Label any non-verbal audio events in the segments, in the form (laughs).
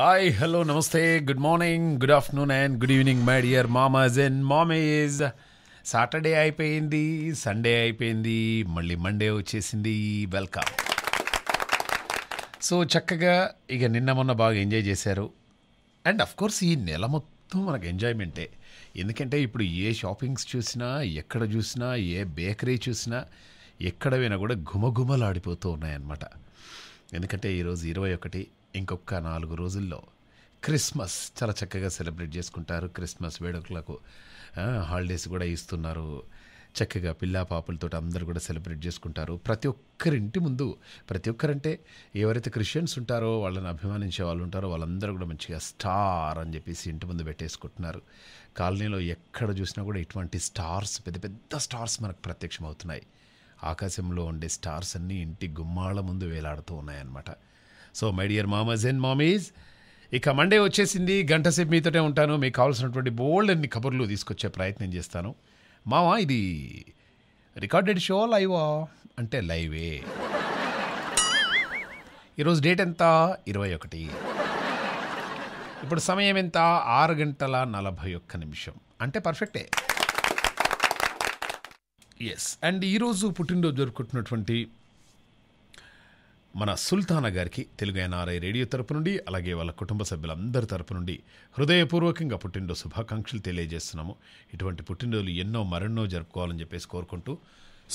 Hi hello నమస్తే good morning good afternoon and good evening my dear మామాజ్ and మామేజ్ Saturday అయిపోయింది Sunday అయిపోయింది మళ్ళీ మండే వచ్చేసింది వెల్కమ్ సో చక్కగా ఇక నిన్న మొన్న బాగా ఎంజాయ్ చేశారు అండ్ అఫ్ కోర్స్ ఈ నెల మొత్తం మనకు ఎంజాయ్మెంటే ఎందుకంటే ఇప్పుడు ఏ షాపింగ్స్ చూసినా ఎక్కడ చూసినా ఏ బేకరీ చూసినా ఎక్కడ పోయినా కూడా ఆడిపోతూ ఉన్నాయన్నమాట ఎందుకంటే ఈరోజు ఇరవై ఒకటి ఇంకొక నాలుగు రోజుల్లో క్రిస్మస్ చాలా చక్కగా సెలబ్రేట్ చేసుకుంటారు క్రిస్మస్ వేడుకలకు హాలిడేస్ కూడా ఇస్తున్నారు చక్కగా పిల్లా పాపలతో అందరూ కూడా సెలబ్రేట్ చేసుకుంటారు ప్రతి ఒక్కరింటి ముందు ప్రతి ఒక్కరంటే ఎవరైతే క్రిస్టియన్స్ ఉంటారో వాళ్ళని అభిమానించే వాళ్ళు ఉంటారో వాళ్ళందరూ కూడా మంచిగా స్టార్ అని చెప్పేసి ఇంటి ముందు పెట్టేసుకుంటున్నారు కాలనీలో ఎక్కడ చూసినా కూడా ఇటువంటి స్టార్స్ పెద్ద పెద్ద స్టార్స్ మనకు ప్రత్యక్షమవుతున్నాయి ఆకాశంలో ఉండే స్టార్స్ అన్నీ ఇంటి గుమ్మాల ముందు వేలాడుతూ ఉన్నాయన్నమాట సో మై డియర్ మామస్ అండ్ మామీస్ ఇక మండే వచ్చేసింది గంట సేపు మీతోనే ఉంటాను మీకు కావాల్సినటువంటి బోల్డ్ అన్ని కబుర్లు తీసుకొచ్చే ప్రయత్నం చేస్తాను మావా ఇది రికార్డెడ్ షో లైవా అంటే లైవే ఈరోజు డేట్ ఎంత ఇరవై ఒకటి ఇప్పుడు సమయం ఎంత ఆరు గంటల నలభై ఒక్క నిమిషం అంటే పర్ఫెక్టే ఎస్ అండ్ ఈరోజు పుట్టినరోజు జరుపుకుంటున్నటువంటి మన సుల్తానా గారికి తెలుగు ఎన్ఆర్ఐ రేడియో తరపు నుండి అలాగే వాళ్ళ కుటుంబ సభ్యులందరి తరపు నుండి హృదయపూర్వకంగా పుట్టినరోజు శుభాకాంక్షలు తెలియజేస్తున్నాము ఇటువంటి పుట్టినరోజులు ఎన్నో మరెన్నో జరుపుకోవాలని చెప్పేసి కోరుకుంటూ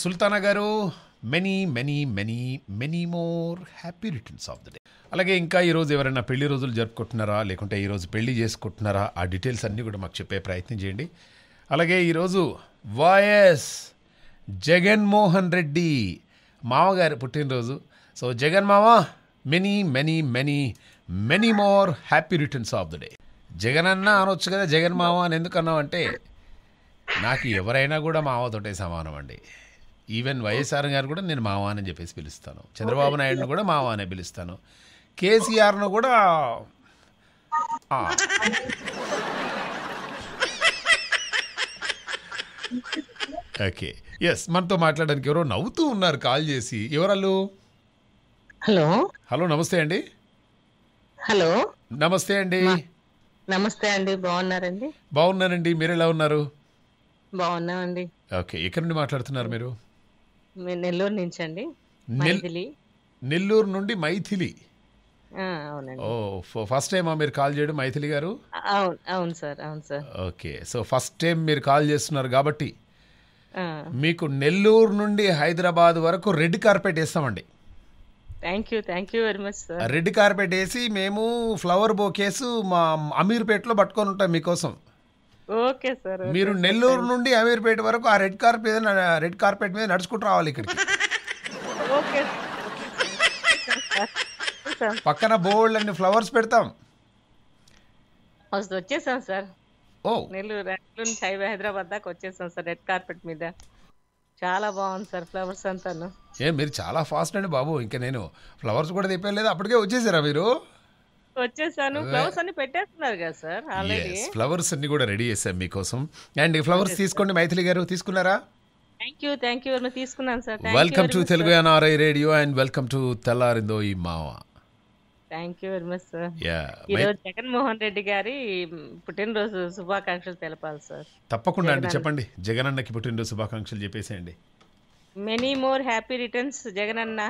సుల్తానా గారు many many many many more happy returns of the day అలాగే ఇంకా ఈరోజు ఎవరైనా పెళ్లి రోజులు జరుపుకుంటున్నారా లేకుంటే ఈరోజు పెళ్లి చేసుకుంటున్నారా ఆ డీటెయిల్స్ అన్నీ కూడా మాకు చెప్పే ప్రయత్నం చేయండి అలాగే ఈరోజు వైఎస్ జగన్మోహన్ రెడ్డి మామగారి పుట్టినరోజు సో జగన్ మామ many many many many more happy returns of the day Jagan అన్న అనొచ్చు కదా జగన్ మామ అని ఎందుకు అంటే నాకు ఎవరైనా కూడా మావతోటే సమానం అండి ఈవెన్ వైఎస్ఆర్ గారు కూడా నేను మావా అని చెప్పేసి పిలుస్తాను చంద్రబాబు నాయుడుని కూడా మావా అనే పిలుస్తాను కేసీఆర్ను కూడా ఓకే ఎస్ మనతో మాట్లాడడానికి ఎవరో నవ్వుతూ ఉన్నారు కాల్ చేసి ఎవరళ్ళు హలో హలో నమస్తే అండి హలో నమస్తే అండి నమస్తే అండి బాగున్నారండి బాగున్నానండి మీరు ఎలా ఉన్నారు బాగున్నామండి ఓకే ఇక్కడ నుండి మాట్లాడుతున్నారు మీరు నెల్లూరు నుంచి అండి నెల్లూరు నుండి మైథిలి ఓ ఫస్ట్ టైమా మీరు కాల్ చేయడం మైథిలి గారు అవును సార్ అవును sir okay so first time మీరు కాల్ చేస్తున్నారు కాబట్టి మీకు నెల్లూరు నుండి హైదరాబాద్ వరకు రెడ్ కార్పెట్ వేస్తామండి thank you thank you very much sir red carpet వేసి మేము ఫ్లవర్ బొకేస్ మా అమీర్పేటలో పట్టుకొని ఉంటాం మీకోసం ఓకే సార్ మీరు నెల్లూరు నుండి అమీర్పేట వరకు ఆ రెడ్ కార్పెట్ రెడ్ కార్పెట్ మీద నడుచుకుంటూ రావాలి ఇక్కడ ఓకే పక్కన బోల్డ్ అన్ని ఫ్లవర్స్ పెడతాం వచ్చేసాం సార్ ఓ నెల్లూరు హైదరాబాద్ దాకా వచ్చేసాం సార్ రెడ్ కార్పెట్ మీద చాలా బాగుంది సార్ ఫ్లవర్స్ అంతాను ఏ మీరు చాలా ఫాస్ట్ అండి బాబు ఇంకా నేను ఫ్లవర్స్ కూడా తెప్పలేదు అప్పటికే వచ్చేసారా మీరు వచ్చేసాను ఫ్లవర్స్ అన్ని పెట్టేస్తున్నారు కదా సార్ ఆల్రెడీ ఫ్లవర్స్ అన్ని కూడా రెడీ చేశాం మీకోసం అండ్ ఫ్లవర్స్ తీసుకోండి మైథిలి గారు తీసుకున్నారా థ్యాంక్ యూ థ్యాంక్ యూ తీసుకున్నాను sir welcome to Telugu NRI radio and welcome to తెల్లారిందో ఈ మావా thank you very much sir ఈరోజు జగన్మోహన్ రెడ్డి గారి పుట్టినరోజు శుభాకాంక్షలు తెలపాలి సార్ తప్పకుండా అండి చెప్పండి జగన్ అన్నకి పుట్టినరోజు శుభాకాంక్షలు చెప్పేసేయండి many more happy returns Jagan అన్న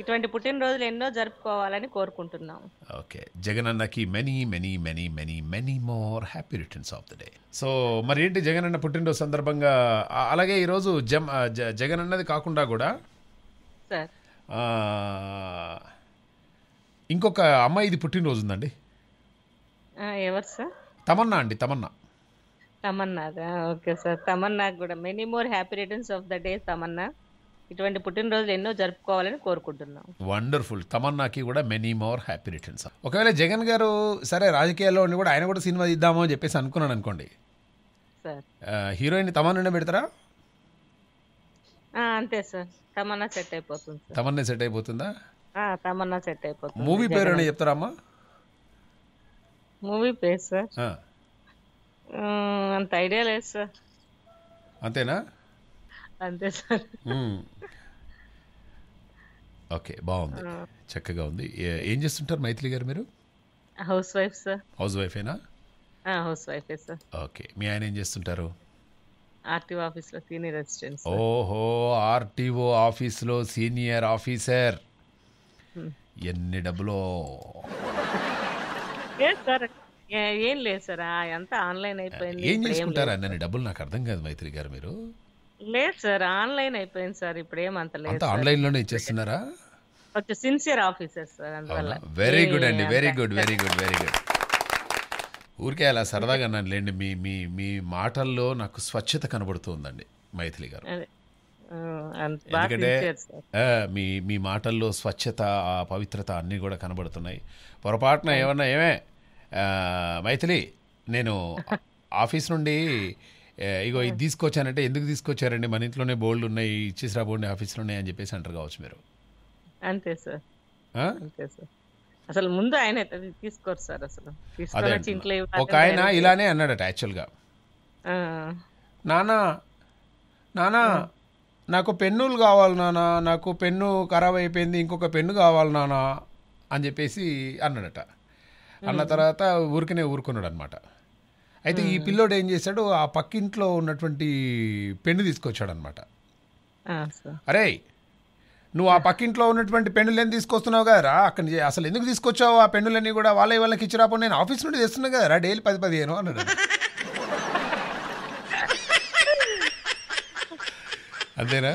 ఇటువంటి పుట్టినరోజులు ఎన్నో జరుపుకోవాలని కోరుకుంటున్నాం ఓకే జగన్ అన్నకి many many many many many more happy returns of the day so మరి ఏంటి అన్న పుట్టినరోజు సందర్భంగా అలాగే ఈరోజు జగన్ అన్నది కాకుండా కూడా సార్ ఇంకొక అమ్మాయిది పుట్టినరోజు ఉందండి ఎవరు సార్ తమన్నా అండి తమన్నా తమన్నా ఓకే సార్ తమన్నా కూడా many more happy returns of the day Tamannaah ఇటువంటి పుట్టినరోజు ఎన్నో జరుపుకోవాలని కోరుకుంటున్నాం వండర్ఫుల్ తమన్నాకి కూడా మెనీ మోర్ హ్యాపీ రిటర్న్స్ ఒకవేళ జగన్ గారు సరే రాజకీయాల్లో ఉండి కూడా ఆయన కూడా సినిమా ఇద్దామో అని చెప్పేసి అనుకున్నాను అనుకోండి సార్ హీరోయిన్ తమన్నా పెడతారా అంతే సార్ తమన్నా సెట్ అయిపోతుంది తమన్నా సెట్ అయిపోతుందా తమన్నా సెట్ అయిపోతుంది మూవీ పేరు ఏమైనా చెప్తారా అమ్మా మూవీ పేరు సార్ అంత ఐడియా లేదు సార్ అంతేనా అంతే సార్ ఓకే బాగుంది చక్కగా ఉంది ఏం చేస్తుంటారు మైథిలి గారు మీరు హౌస్ వైఫ్ సార్ హౌస్ వైఫేనా హౌస్ వైఫే సార్ ఓకే మీ ఆయన ఏం చేస్తుంటారు ఆర్టీఓ ఆఫీస్లో సీనియర్ అసిస్టెంట్ ఓహో ఆర్టీఓ ఆఫీస్లో సీనియర్ ఆఫీసర్ ఎన్ని డబ్బులో లేదు సార్ ఏం లేదు సార్ ఆ, అంతా ఆన్లైన్ అయిపోయింది ఏం డబ్బులు నాకు అర్థం కాదు మైత్రి గారు మీరు లేదు సార్ ఆన్లైన్ అయిపోయింది సార్ ఇప్పుడు ఏం అంత లేదు ఆన్లైన్లోనే ఇచ్చేస్తున్నారా కొంచెం sincere officer sir very good అండి very good very good very good ఊరికే అలా సరదాగా అన్నాను లేండి మీ మీ మీ మాటల్లో నాకు స్వచ్ఛత కనబడుతుందండి మైథిలి గారు అదే Mm, ఎందుకంటే మీ మీ మాటల్లో స్వచ్ఛత ఆ పవిత్రత అన్నీ కూడా కనబడుతున్నాయి పొరపాటున mm. ఏమన్నా ఏమే మైథిలి నేను ఆఫీస్ నుండి ఇగో ఇది mm. తీసుకొచ్చానంటే ఎందుకు తీసుకొచ్చారండి మన ఇంట్లోనే బోల్డ్ ఉన్నాయి ఇచ్చేసి రాబోండి ఆఫీస్లో ఉన్నాయి అని చెప్పేసి అంటారు కావచ్చు మీరు అంతే సార్ అసలు ముందు ఆయన తీసుకోరు సార్ అసలు ఒక ఆయన ఇలానే అన్నాడట యాక్చువల్గా నానా నానా నాకు పెన్నులు కావాలి నానా నాకు పెన్ను ఖరాబ్ అయిపోయింది ఇంకొక పెన్ను కావాలి నానా అని చెప్పేసి అన్నాడట అన్న తర్వాత ఊరికనే ఊరుకున్నాడు అనమాట అయితే ఈ పిల్లోడు ఏం చేశాడు ఆ పక్కింట్లో ఉన్నటువంటి పెన్ను తీసుకొచ్చాడు అనమాట అరే నువ్వు ఆ పక్కింట్లో ఉన్నటువంటి పెన్నులు పెన్నులన్నీ తీసుకొస్తున్నావు కదరా అక్కడ అసలు ఎందుకు తీసుకొచ్చావు ఆ పెన్నులన్నీ కూడా వాళ్ళ వాళ్ళకి ఇచ్చిరాపో నేను ఆఫీస్ నుండి తెస్తున్నావు కదరా డైలీ పది పదిహేను అన్నాడు అంతేనా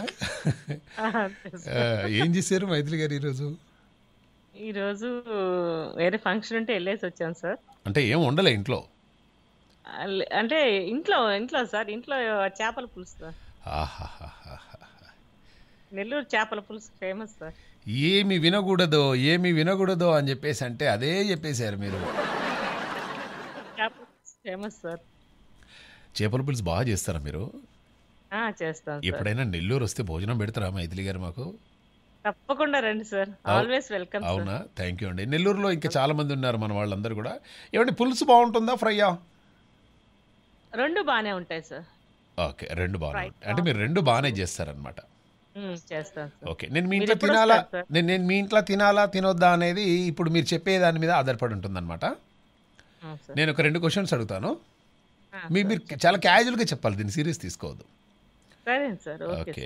ఏం చేశారు మైథిలి గారు ఈరోజు ఈరోజు వేరే ఫంక్షన్ ఉంటే వెళ్ళేసి వచ్చాం సార్ అంటే ఏం ఉండలే ఇంట్లో అంటే ఇంట్లో ఇంట్లో సార్ ఇంట్లో చేపల పులుసు సార్ నెల్లూరు చేపల పులుసు ఫేమస్ సార్ ఏమి వినకూడదో ఏమి వినకూడదో అని చెప్పేసి అంటే అదే చెప్పేశారు మీరు చేపల పులుసు ఫేమస్ సార్ చేపల పులుసు బాగా చేస్తారా మీరు చేస్తాం ఎప్పుడైనా నెల్లూరు వస్తే భోజనం పెడతారా మైథిలి గారు మాకు తప్పకుండా రండి సార్ ఆల్వేస్ వెల్కమ్ అవునా థ్యాంక్ యూ అండి నెల్లూరులో ఇంకా చాలా మంది ఉన్నారు మన వాళ్ళందరూ కూడా ఏమండి పులుసు బాగుంటుందా ఫ్రైయా రెండు బానే ఉంటాయి సార్ ఓకే రెండు బాగానే అంటే మీరు రెండు బాగానే చేస్తారనమాట ఓకే నేను మీ ఇంట్లో తినాలా నేను నేను మీ ఇంట్లో తినాలా తినొద్దా అనేది ఇప్పుడు మీరు చెప్పే దాని మీద ఆధారపడి ఉంటుందన్నమాట నేను ఒక రెండు క్వశ్చన్స్ అడుగుతాను మీరు చాలా క్యాజువల్గా చెప్పాలి దీన్ని సీరియస్ తీసుకోవద్దు సరే సార్ ఓకే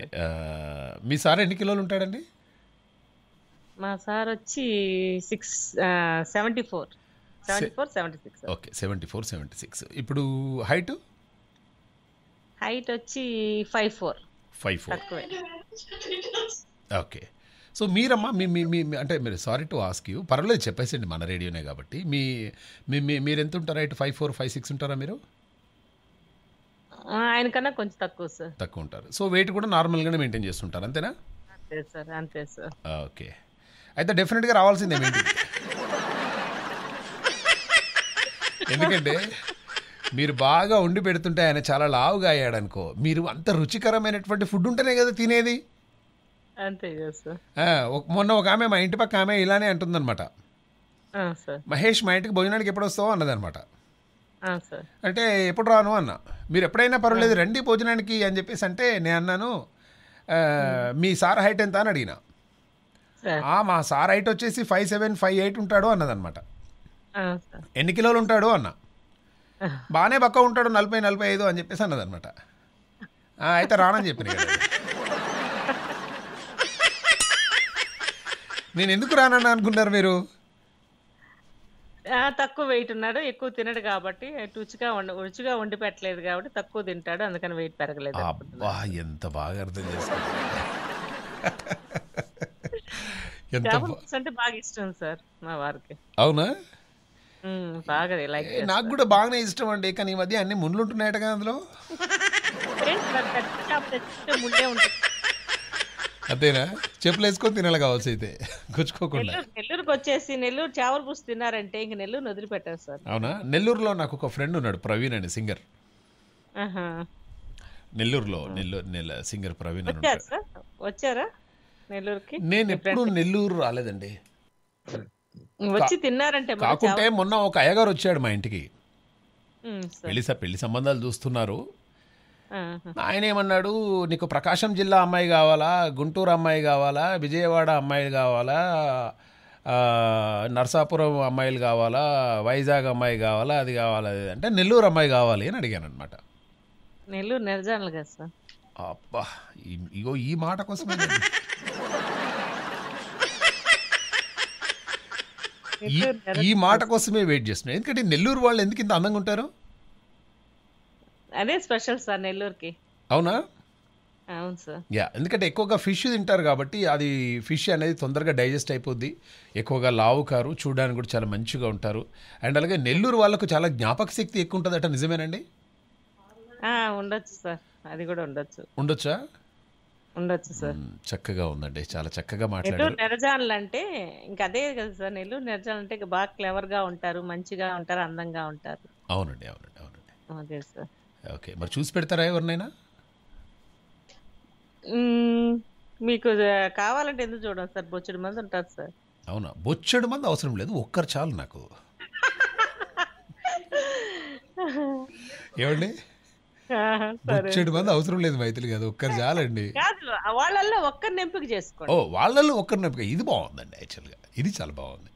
మీ సార్ ఎన్ని కిలోలు ఉంటాడండి మా సార్ వచ్చి six seventy four seventy four seventy six okay seventy four seventy six ఇప్పుడు హైట్ హైట్ వచ్చి five four five four okay so మీరమ్మా మీ మీ మీ అంటే మీరు సారీ టు ఆస్క్ యూ పర్వాలేదు చెప్పేసండి మన రేడియోనే కాబట్టి మీ మీ మీ- మీరు ఎంత ఉంటారు height five four five six ఉంటారా మీరు ఆయన కన్నా కొంచెం తక్కువ సార్ తక్కువ ఉంటారు సో వెయిట్ కూడా నార్మల్గానే మెయింటైన్ చేస్తుంటారు అంతేనా అంతే సార్ అంతే సార్ ఓకే అయితే డెఫినెట్గా రావాల్సిందే మీ ఎందుకంటే మీరు బాగా వండి పెడుతుంటే ఆయన చాలా లావుగా అయ్యాడు అనుకో మీరు అంత రుచికరమైనటువంటి ఫుడ్ ఉంటేనే కదా తినేది మొన్న ఒక ఆమె మా ఇంటి పక్క ఆమె ఇలానే అంటుందన్నమాట మహేష్ మా ఇంటికి భోజనానికి ఎప్పుడు వస్తావో అన్నదన్నమాట అంటే ఎప్పుడు రాను అన్న మీరు ఎప్పుడైనా పర్వాలేదు రండి భోజనానికి అని చెప్పేసి అంటే నేను అన్నాను మీ సార్ హైట్ ఎంత అని అడిగిన మా సార్ హైట్ వచ్చేసి ఫైవ్ సెవెన్ ఫైవ్ ఎయిట్ ఉంటాడు అన్నదన్నమాట ఎన్ని కిలోలు ఉంటాడు అన్న బాగానే పక్క ఉంటాడు నలభై నలభై ఐదు అని చెప్పేసి అన్నదనమాట అయితే రానని చెప్పిన (laughs) నేను ఎందుకు రానన్నా అనుకున్నారు మీరు తక్కువ వెయిట్ ఉన్నాడు ఎక్కువ తినడు కాబట్టి రుచిగా వండ రుచిగా వండి పెట్టలేదు కాబట్టి తక్కువ తింటాడు అందుకని వెయిట్ పెరగలేదు అబ్బా అనుకుంటున్నాను ఎంత బాగా అర్థం చేసుకున్నావు (laughs) అంటే బాగా ఇష్టం సార్ మా వారికి అవునా ఉమ్, బాగా లైక్ నాకు కూడా బాగానే ఇష్టం అండి కానీ ఈ మధ్య అన్ని ముండ్లు ఉంటున్నాయట అందులో (laughs) ఏంటి సార్ ముందే ఉంటుంది అంతేనా చెప్పులు వేసుకొని తినాలి కావచ్చు అయితే గుచ్చుకోకుండా నెల్లూరుకి వచ్చేసి నెల్లూరు చావల్ పూసి తిన్నారంటే ఇంక నెల్లూరు వదిలిపెట్టారు సార్ అవునా నెల్లూరులో నాకు ఒక ఫ్రెండ్ ఉన్నాడు ప్రవీణ్ అని సింగర్ నెల్లూరులో నెల్లూరు నెల సింగర్ ప్రవీణ్ అని వచ్చారా నెల్లూరుకి నేను ఎప్పుడు నెల్లూరు రాలేదండి వచ్చి తిన్నారంటే కాకుంటే మొన్న ఒక అయ్యగారు వచ్చాడు మా ఇంటికి పెళ్లి పెళ్లి సంబంధాలు చూస్తున్నారు ఆయన ఏమన్నాడు నీకు ప్రకాశం జిల్లా అమ్మాయి కావాలా గుంటూరు అమ్మాయి కావాలా విజయవాడ అమ్మాయిలు కావాలా నర్సాపురం అమ్మాయిలు కావాలా వైజాగ్ అమ్మాయి కావాలా అది కావాలా అది అంటే నెల్లూరు అమ్మాయి కావాలి అని అడిగాను అనమాట నెల్లూరు నిర్జనలు కదా సార్ అబ్బా ఇగో ఈ మాట కోసమే ఈ మాట కోసమే వెయిట్ చేస్తున్నాను ఎందుకంటే నెల్లూరు వాళ్ళు ఎందుకు ఇంత అందంగా ఉంటారు అదే స్పెషల్ సార్ నెల్లూరుకి అవునా అవును సార్ యా ఎందుకంటే ఎక్కువగా ఫిష్ తింటారు కాబట్టి అది ఫిష్ అనేది తొందరగా డైజెస్ట్ అయిపోద్ది ఎక్కువగా లావు కారు చూడడానికి కూడా చాలా మంచిగా ఉంటారు అండ్ అలాగే నెల్లూరు వాళ్ళకు చాలా జ్ఞాపక శక్తి ఎక్కువ ఉంటుందట నిజమేనండి ఉండొచ్చు సార్ అది కూడా ఉండొచ్చు ఉండొచ్చా ఉండొచ్చు సార్ చక్కగా ఉందండి చాలా చక్కగా మాట్లాడారు నెరజానులు అంటే ఇంకా అదే కదా సార్ నెల్లూరు నెరజానులు అంటే బాగా క్లెవర్గా ఉంటారు మంచిగా ఉంటారు అందంగా ఉంటారు అవునండి అవునండి అవునండి అదే సార్ ఓకే మరి చూసి పెడతారా ఎవరినైనా మీకు కావాలంటే ఎందుకు చూడండి సార్ బొచ్చడి మంది ఉంటారు సార్ అవునా బొచ్చడి మంది అవసరం లేదు ఒక్కరు చాలు నాకు ఏమండి బొచ్చడి మంది అవసరం లేదు మైతులు కాదు ఒక్కరు చాలండి వాళ్ళల్లో ఒక్కరిని ఎంపిక చేసుకో ఓ వాళ్ళల్లో ఒక్కరిని ఎంపిక ఇది బాగుందండి యాక్చువల్గా ఇది చాలా బాగుంది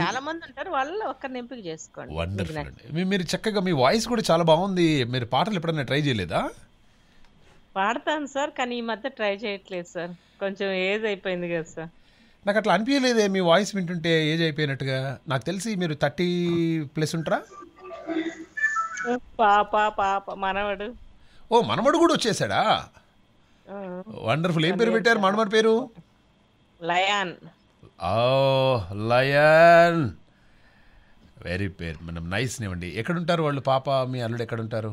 చాలా మంది ఉంటారు వాళ్ళు ఒక్కరిని ఎంపిక చేసుకోండి వండర్ఫుల్ అండి మీరు చక్కగా మీ వాయిస్ కూడా చాలా బాగుంది మీరు పాటలు ఎప్పుడైనా ట్రై చేయలేదా పాడతాను సార్ కానీ ఈ మధ్య ట్రై చేయట్లేదు సార్ కొంచెం ఏజ్ అయిపోయింది కదా సార్ నాకు అట్లా అనిపించలేదే మీ వాయిస్ వింటుంటే ఏజ్ అయిపోయినట్టుగా నాకు తెలిసి మీరు థర్టీ ప్లస్ ఉంటారా పాప పాప మనవడు ఓ మనవడు కూడా వచ్చేసాడా వండర్ఫుల్ ఏం పేరు పెట్టారు మనవడి పేరు లయాన్ ఓ లయన్ వెరీ పేర్ మనం నైస్ ఎక్కడ ఉంటారు వాళ్ళు పాప మీ అల్లుడు ఎక్కడ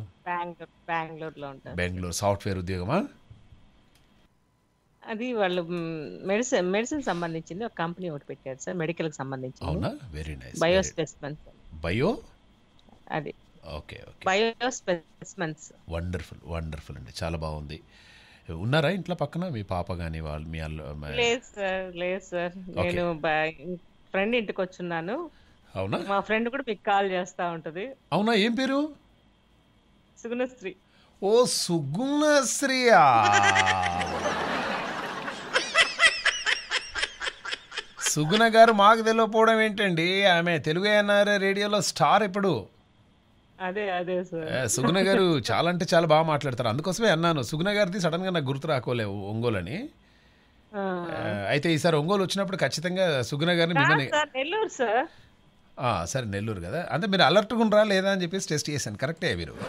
బెంగళూరులో ఉంటారు బెంగళూరు సాఫ్ట్వేర్ ఉద్యోగమా అది వాళ్ళు మెడిసిన్ మెడిసిన్ సంబంధించింది ఒక కంపెనీ ఒకటి పెట్టారు సార్ మెడికల్ కి అవునా very nice bio specimens bio అది okay okay bio specimens wonderful wonderful అండి చాలా బాగుంది ఉన్నారా ఇంట్లో పక్కన మీ పాప కానీ వాళ్ళు మీ అల్లు లేదు సార్ లేదు సార్ నేను ఫ్రెండ్ ఇంటికి వచ్చున్నాను అవునా మా ఫ్రెండ్ కూడా మీకు కాల్ చేస్తా ఉంటది అవునా ఏం పేరు సుగుణశ్రీ ఓ సుగుణశ్రీయా సుగుణ గారు మాకు తెలియకపోవడం ఏంటండి ఆమె తెలుగు ఎన్ఆర్ఏ రేడియోలో స్టార్ ఇప్పుడు అదే అదే సార్ సుగుణ గారు చాలా అంటే చాలా బాగా మాట్లాడతారు అందుకోసమే అన్నాను సుగుణ గారిది సడన్ గా నాకు గుర్తు రాకోలేవు ఒంగోలు అని అయితే ఈసారి ఒంగోలు వచ్చినప్పుడు ఖచ్చితంగా సుగుణ గారిని నెల్లూరు సార్ సరే నెల్లూరు కదా అంటే మీరు అలర్ట్ ఉండరా లేదా అని చెప్పేసి టెస్ట్ చేశాను కరెక్టే మీరు (laughs)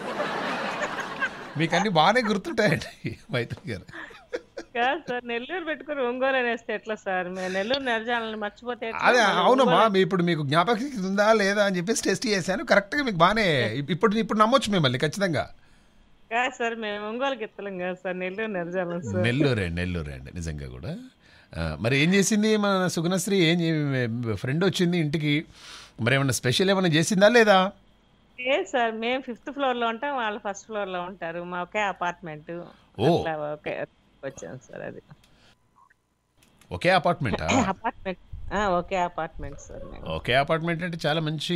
మీకు అన్ని బాగానే గుర్తుంటాయండి మైత్రి గారు కాదు సార్ నెల్లూరు పెట్టుకుని ఒంగోలు అనేస్తే ఎట్లా సార్ నెల్లూరు నెలజాలని మర్చిపోతే అదే అవునమ్మా ఇప్పుడు మీకు జ్ఞాపకశక్తి ఉందా లేదా అని చెప్పేసి టెస్ట్ చేశాను కరెక్ట్ గా మీకు బాగానే ఇప్పుడు ఇప్పుడు నమ్మొచ్చు మిమ్మల్ని ఖచ్చితంగా కాదు సార్ మేము ఒంగోలు గిత్తలం కాదు సార్ నెల్లూరు నెలజాలం సార్ అండి నెల్లూరు అండి నిజంగా కూడా మరి ఏం చేసింది మన సుగుణశ్రీ ఏం ఫ్రెండ్ వచ్చింది ఇంటికి మరి ఏమైనా స్పెషల్ ఏమైనా చేసిందా లేదా ఏ సార్ మేము ఫిఫ్త్ ఫ్లోర్ లో ఉంటాం వాళ్ళు ఫస్ట్ ఫ్లోర్ లో ఉంటారు మాకే అపార్ట్మెంట్ ఓకే వచ్చాను సార్ అది ఒకే అపార్ట్మెంట్ అపార్ట్మెంట్ ఒకే అపార్ట్మెంట్ సార్ ఒకే అపార్ట్మెంట్ అంటే చాలా మంచి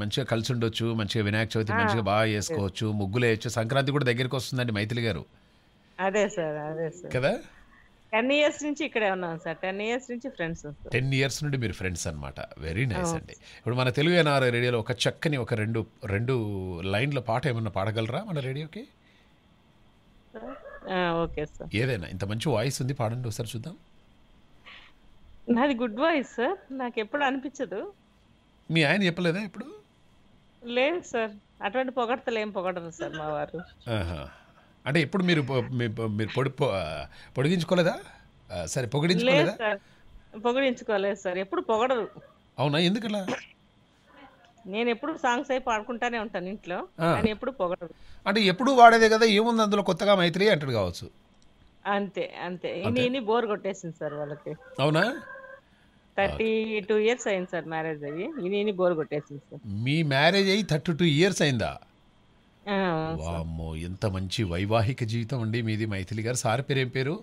మంచిగా కలిసి ఉండొచ్చు మంచిగా వినాయక చవితి మంచిగా బాగా చేసుకోవచ్చు ముగ్గులు వేయచ్చు సంక్రాంతి కూడా దగ్గరికి వస్తుందండి మైథిలి గారు అదే సార్ అదే సార్ కదా టెన్ ఇయర్స్ నుంచి ఇక్కడే ఉన్నాం సార్ టెన్ ఇయర్స్ నుంచి ఫ్రెండ్స్ టెన్ ఇయర్స్ నుండి మీరు ఫ్రెండ్స్ అనమాట వెరీ నైస్ అండి ఇప్పుడు మన తెలుగు ఎన్ఆర్ రేడియోలో ఒక చక్కని ఒక రెండు రెండు లైన్ల పాట ఏమన్నా పాడగలరా మన రేడియోకి ఓకే సార్ ఏదైనా ఇంత మంచి వాయిస్ ఉంది పాడండి ఒకసారి చూద్దాం నాది గుడ్ వాయిస్ సార్ నాకు ఎప్పుడు అనిపించదు మీ ఆయన చెప్పలేదా ఎప్పుడు లేదు సార్ అటువంటి పొగడతలు ఏం పొగడరు సార్ మా వారు అంటే ఎప్పుడు మీరు మీరు పొడి పొడిగించుకోలేదా సరే పొగిడించుకోలేదా పొగిడించుకోలేదు సార్ ఎప్పుడు పొగడరు అవునా ఎందుకలా నేను ఎప్పుడు సాంగ్స్ అయి పాడుకుంటానే ఉంటాను ఇంట్లో నేను ఎప్పుడు పొగడదు అంటే ఎప్పుడు వాడేదే కదా ఏముంది అందులో కొత్తగా మైత్రి అంటాడు కావచ్చు అంతే అంతే ఇన్ని బోర్ కొట్టేసింది సార్ వాళ్ళకి అవునా థర్టీ టూ ఇయర్స్ అయింది సార్ మ్యారేజ్ అయ్యి ఇన్ని బోర్ కొట్టేసింది సార్ మీ మ్యారేజ్ అయ్యి థర్టీ టూ ఇయర్స్ అయిందా ఎంత మంచి వైవాహిక జీవితం అండి మీది మైథిలి గారు సార్ పేరు ఏం పేరు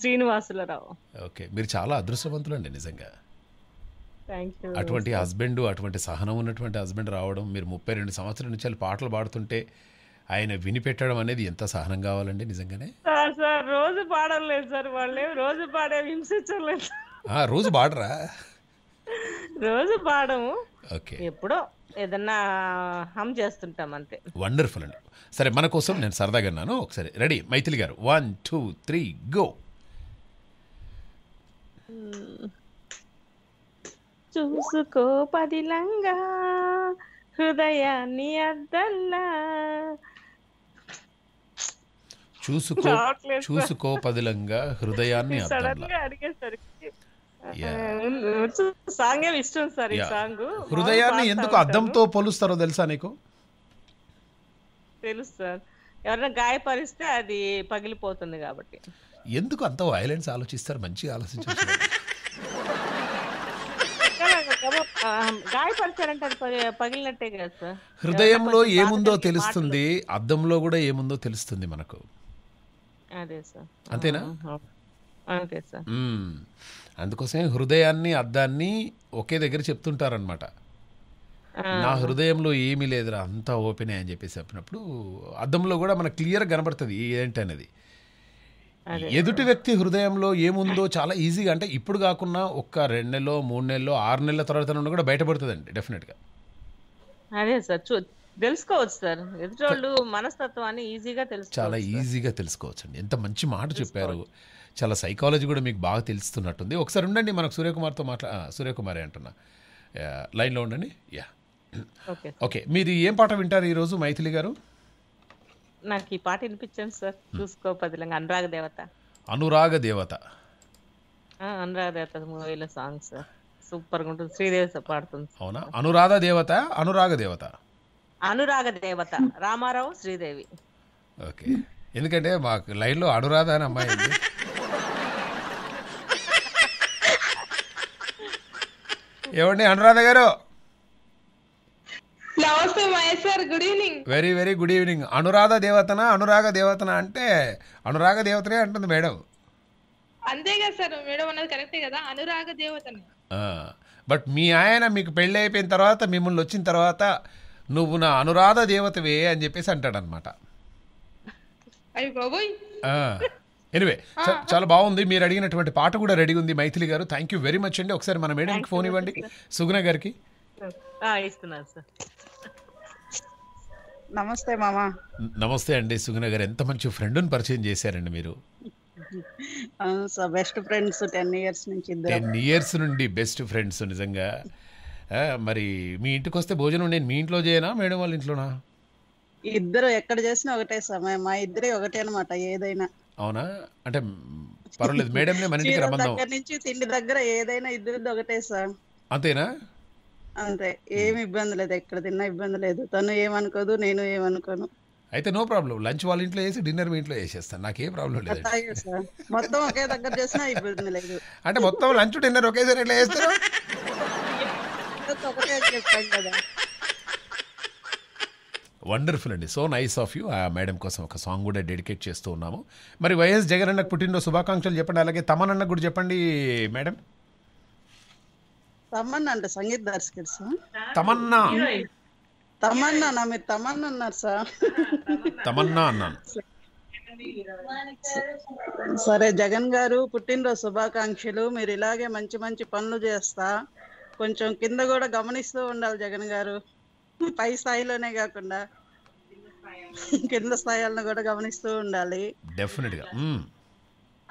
శ్రీనివాసులరావు ఓకే మీరు చాలా అండి నిజంగా అటువంటి హస్బెండ్ అటువంటి సహనం ఉన్నటువంటి హస్బెండ్ రావడం మీరు ముప్పై రెండు సంవత్సరాల నుంచి పాటలు పాడుతుంటే ఆయన వినిపెట్టడం అనేది ఎంత సహనం కావాలండి నిజంగానే సార్ రోజు పాడలేదు సార్ వాళ్ళు రోజు పాడే హింసించలేదు రోజు పాడరా రోజు పాడము ఓకే ఎప్పుడో ఏదన్నా హమ్ చేస్తుంటాం అంతే వండర్ఫుల్ అండి సరే మన కోసం నేను సరదాగా అన్నాను ఒకసారి రెడీ మైథిలి గారు వన్ టూ త్రీ గో చూసుకో పదిలంగా హృదయాన్ని అద్దల్లా చూసుకో చూసుకో పదిలంగా హృదయాన్ని (laughs) సాంగ్ ఇష్టం సార్ ఈ సాంగ్ హృదయాన్ని ఎందుకు అద్దంతో పోలుస్తారో తెలుసా నీకు తెలుసు ఎవరైనా గాయపరిస్తే అది పగిలిపోతుంది కాబట్టి ఎందుకు అంత వైలెన్స్ ఆలోచిస్తారు మంచిగా ఆలోచించారు (laughs) హృదయంలో ఏముందో తెలుస్తుంది అద్దంలో కూడా ఏముందో తెలుస్తుంది మనకు అంతేనా అందుకోసమే హృదయాన్ని అద్దాన్ని ఒకే దగ్గర చెప్తుంటారనమాట నా హృదయంలో ఏమీ లేదురా అంతా ఓపెనే అని చెప్పేసి చెప్పినప్పుడు అద్దంలో కూడా మనకు క్లియర్ కనబడుతుంది ఏంటి అనేది ఎదుటి వ్యక్తి హృదయంలో ఏముందో చాలా ఈజీగా అంటే ఇప్పుడు కాకుండా ఒక్క రెండు నెలలు మూడు నెలలు ఆరు నెలల తర్వాత నుండి కూడా బయటపడుతుందండి డెఫినెట్గా అదే సార్ తెలుసుకోవచ్చు సార్ ఎదుటోళ్ళు మనస్తత్వాన్ని ఈజీగా తెలుసు చాలా ఈజీగా తెలుసుకోవచ్చు అండి ఎంత మంచి మాట చెప్పారు చాలా సైకాలజీ కూడా మీకు బాగా తెలుస్తున్నట్టుంది ఒకసారి ఉండండి మనకు సూర్యకుమార్తో మాట్లా సూర్యకుమారి అంటున్నా లైన్లో ఉండండి యా ఓకే మీరు ఏం పాట వింటారు ఈరోజు మైథిలి గారు నాకు ఈ పాట వినిపించండి సార్ చూసుకో పదిలంగా అనురాగ దేవత అనురాగ దేవత అనురాగ దేవత మూవీలో సాంగ్ సార్ సూపర్ గా ఉంటుంది శ్రీదేవి సార్ పాడుతుంది అవునా అనురాధ దేవత అనురాగ దేవత అనురాగ దేవత రామారావు శ్రీదేవి ఓకే ఎందుకంటే మాకు లో అనురాధ అని అమ్మాయి ఏమండి అనురాధ గారు good evening very very good evening Anuradha దేవతన అనురాగ దేవతన అంటే అనురాగ దేవతనే అంటుంది మేడం అంతే కదా సార్ మేడం అన్నది కరెక్టే కదా అనురాగ దేవతన బట్ మీ ఆయన మీకు పెళ్లి అయిపోయిన తర్వాత మిమ్మల్ని వచ్చిన తర్వాత నువ్వు నా అనురాధ దేవతవే అని చెప్పేసి అంటాడనమాట అయ్యి బాబోయ్ ఎనివే చాలా బాగుంది మీరు అడిగినటువంటి పాట కూడా రెడీ ఉంది మైథిలి గారు థ్యాంక్ యూ వెరీ మచ్ అండి ఒకసారి మన మేడం ఫోన్ ఇవ్వండి సుగుణ గారికి ఇస్తున్నాను సార్ నమస్తే మామా నమస్తే అండి సుగుణ గారు ఎంత మంచి ఫ్రెండ్ పరిచయం చేశారండి మీరు బెస్ట్ ఫ్రెండ్స్ టెన్ ఇయర్స్ నుంచి టెన్ ఇయర్స్ నుండి బెస్ట్ ఫ్రెండ్స్ నిజంగా మరి మీ ఇంటికి వస్తే భోజనం నేను మీ ఇంట్లో చేయనా మేడం వాళ్ళ ఇంట్లోనా ఇద్దరు ఎక్కడ చేసినా ఒకటే సమయం మా ఇద్దరే ఒకటే అనమాట ఏదైనా అవునా అంటే పర్వాలేదు మేడం మన ఇంటికి నుంచి తిండి దగ్గర ఏదైనా ఇద్దరు ఒకటే సార్ అంతేనా అంతే ఏమి ఇబ్బంది లేదు ఎక్కడ తిన్నా ఇబ్బంది లేదు తను ఏమనుకోదు నేను ఏమనుకోను అయితే నో ప్రాబ్లం లంచ్ వాళ్ళ ఇంట్లో చేసి డిన్నర్ మీ ఇంట్లో చేసేస్తాను నాకు ఏ ప్రాబ్లం లేదు మొత్తం ఒకే దగ్గర చేసినా ఇబ్బంది లేదు అంటే మొత్తం లంచ్ డిన్నర్ ఒకేసారి ఇట్లా చేస్తారు వండర్ఫుల్ అండి సో నైస్ ఆఫ్ యూ ఆ మేడం కోసం ఒక సాంగ్ కూడా డెడికేట్ చేస్తూ ఉన్నాము మరి వైఎస్ జగన్ అన్నకు పుట్టినరోజు శుభాకాంక్షలు చెప్పండి అలాగే తమన్ అన్నకు కూడా చెప్పండి మేడం తమన్నా అంటే సంగీత దర్శకుడు సార్ తమన్నా తమన్నా నా మీరు తమన్నా అన్నారు సార్ తమన్నా అన్నాను సరే జగన్ గారు పుట్టినరోజు శుభాకాంక్షలు మీరు ఇలాగే మంచి మంచి పనులు చేస్తా కొంచెం కింద కూడా గమనిస్తూ ఉండాలి జగన్ గారు పై స్థాయిలోనే కాకుండా కింద స్థాయిలను కూడా గమనిస్తూ ఉండాలి డెఫినెట్ గా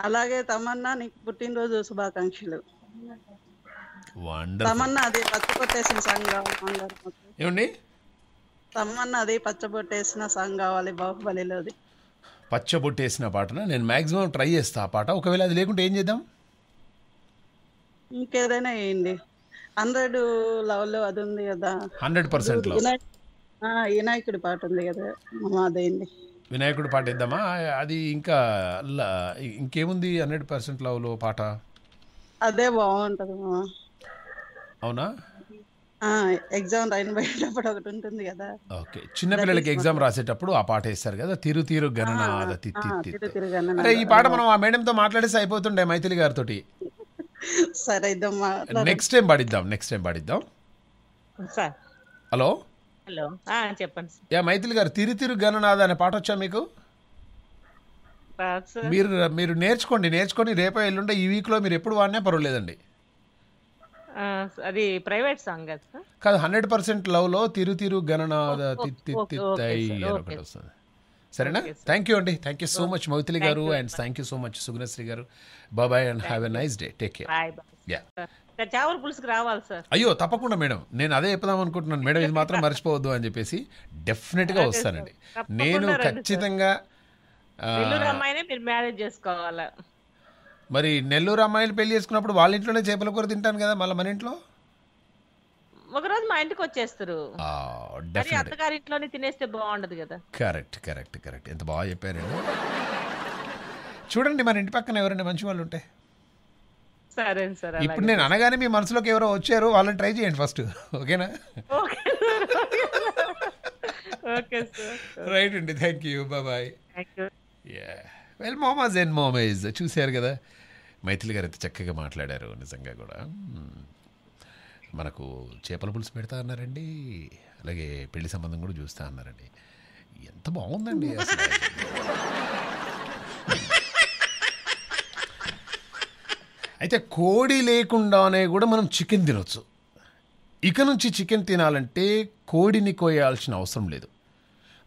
అలాగే తమన్నా నీకు పుట్టినరోజు శుభాకాంక్షలు అది పచ్చబొట్టేసిన సాంగ్ కావాలి ఏమండి తమన్నా అది పచ్చబొట్టేసిన సాంగ్ కావాలి బాహుబలిలోది పచ్చబొట్టేసిన పాటన నేను మాక్సిమం ట్రై చేస్తా ఆ పాట ఒకవేళ అది లేకుంటే ఏం చేద్దాం ఇంకేదైనా వేయండి హండ్రెడ్ లవ్ లో అది ఉంది కదా హండ్రెడ్ పర్సెంట్ వినాయకుడి పాట ఉంది కదా అదేండి వినాయకుడి పాట ఇద్దామా అది ఇంకా ఇంకేముంది హండ్రెడ్ పర్సెంట్ లవ్లో పాట అదే బాగుంటుంది అవునా ఎగ్జామ్ రాయన ఒకటి ఉంటుంది కదా ఓకే చిన్నపిల్లలకి ఎగ్జామ్ రాసేటప్పుడు ఆ పాట వేస్తారు కదా తిరు తిరు గణన అరే ఈ పాట మనం ఆ మేడంతో మాట్లాడేసి అయిపోతుండే మైథిలి గారితో (laughs) నెక్స్ట్ టైం పాడిద్దాం నెక్స్ట్ టైం పాడిద్దాం హలో హలో చెప్పండి యా మైథిలి గారు తిరు తిరు గణనాథ అనే పాట వచ్చా మీకు మీరు మీరు నేర్చుకోండి నేర్చుకొని రేపో ఎల్లుండే ఈ వీక్లో మీరు ఎప్పుడు వాడినా పర్వాలేదండి అది ప్రైవేట్ సాంగ్ కాదు హండ్రెడ్ పర్సెంట్ లవ్ లో తిరు తిరు గణన వస్తుంది సరేనా థ్యాంక్ యూ అండి thank you so much Mythili గారు and thank you so much Sugunasri గారు బాబాయ్ and have a nice day take care yeah చావల పులుసుకి రావాలి సార్ అయ్యో తప్పకుండా మేడం నేను అదే చెప్దాం అనుకుంటున్నాను మేడం ఇది మాత్రం మర్చిపోవద్దు అని చెప్పేసి డెఫినెట్ గా వస్తానండి నేను ఖచ్చితంగా మీరు మ్యారేజ్ చేసుకోవాలా మరి నెల్లూరు అమ్మాయిలు పెళ్లి చేసుకున్నప్పుడు వాళ్ళ ఇంట్లోనే చేపల కూర తింటాను కదా మళ్ళీ మన ఇంట్లో ఒకరోజు మా ఇంటికి వచ్చేస్తారు అత్తగారి ఇంట్లోనే తినేస్తే బాగుండదు కదా కరెక్ట్ కరెక్ట్ కరెక్ట్ ఎంత బాగా చెప్పారండి చూడండి మన ఇంటి పక్కన ఎవరైనా మంచి వాళ్ళు ఉంటే సరే సరే ఇప్పుడు నేను అనగానే మీ మనసులోకి ఎవరో వచ్చారు వాళ్ళని ట్రై చేయండి ఫస్ట్ ఓకేనా ఓకే రైట్ అండి thank you bye yeah well మోమాజ్ ఎన్ మోమేజ్ చూశారు కదా మైథిలి గారు ఎంత చక్కగా మాట్లాడారు నిజంగా కూడా మనకు చేపల పులుసు పెడతా అన్నారండి అలాగే పెళ్లి సంబంధం కూడా చూస్తా అన్నారండి ఎంత బాగుందండి అయితే కోడి లేకుండానే కూడా మనం చికెన్ తినొచ్చు ఇక నుంచి చికెన్ తినాలంటే కోడిని కోయాల్సిన అవసరం లేదు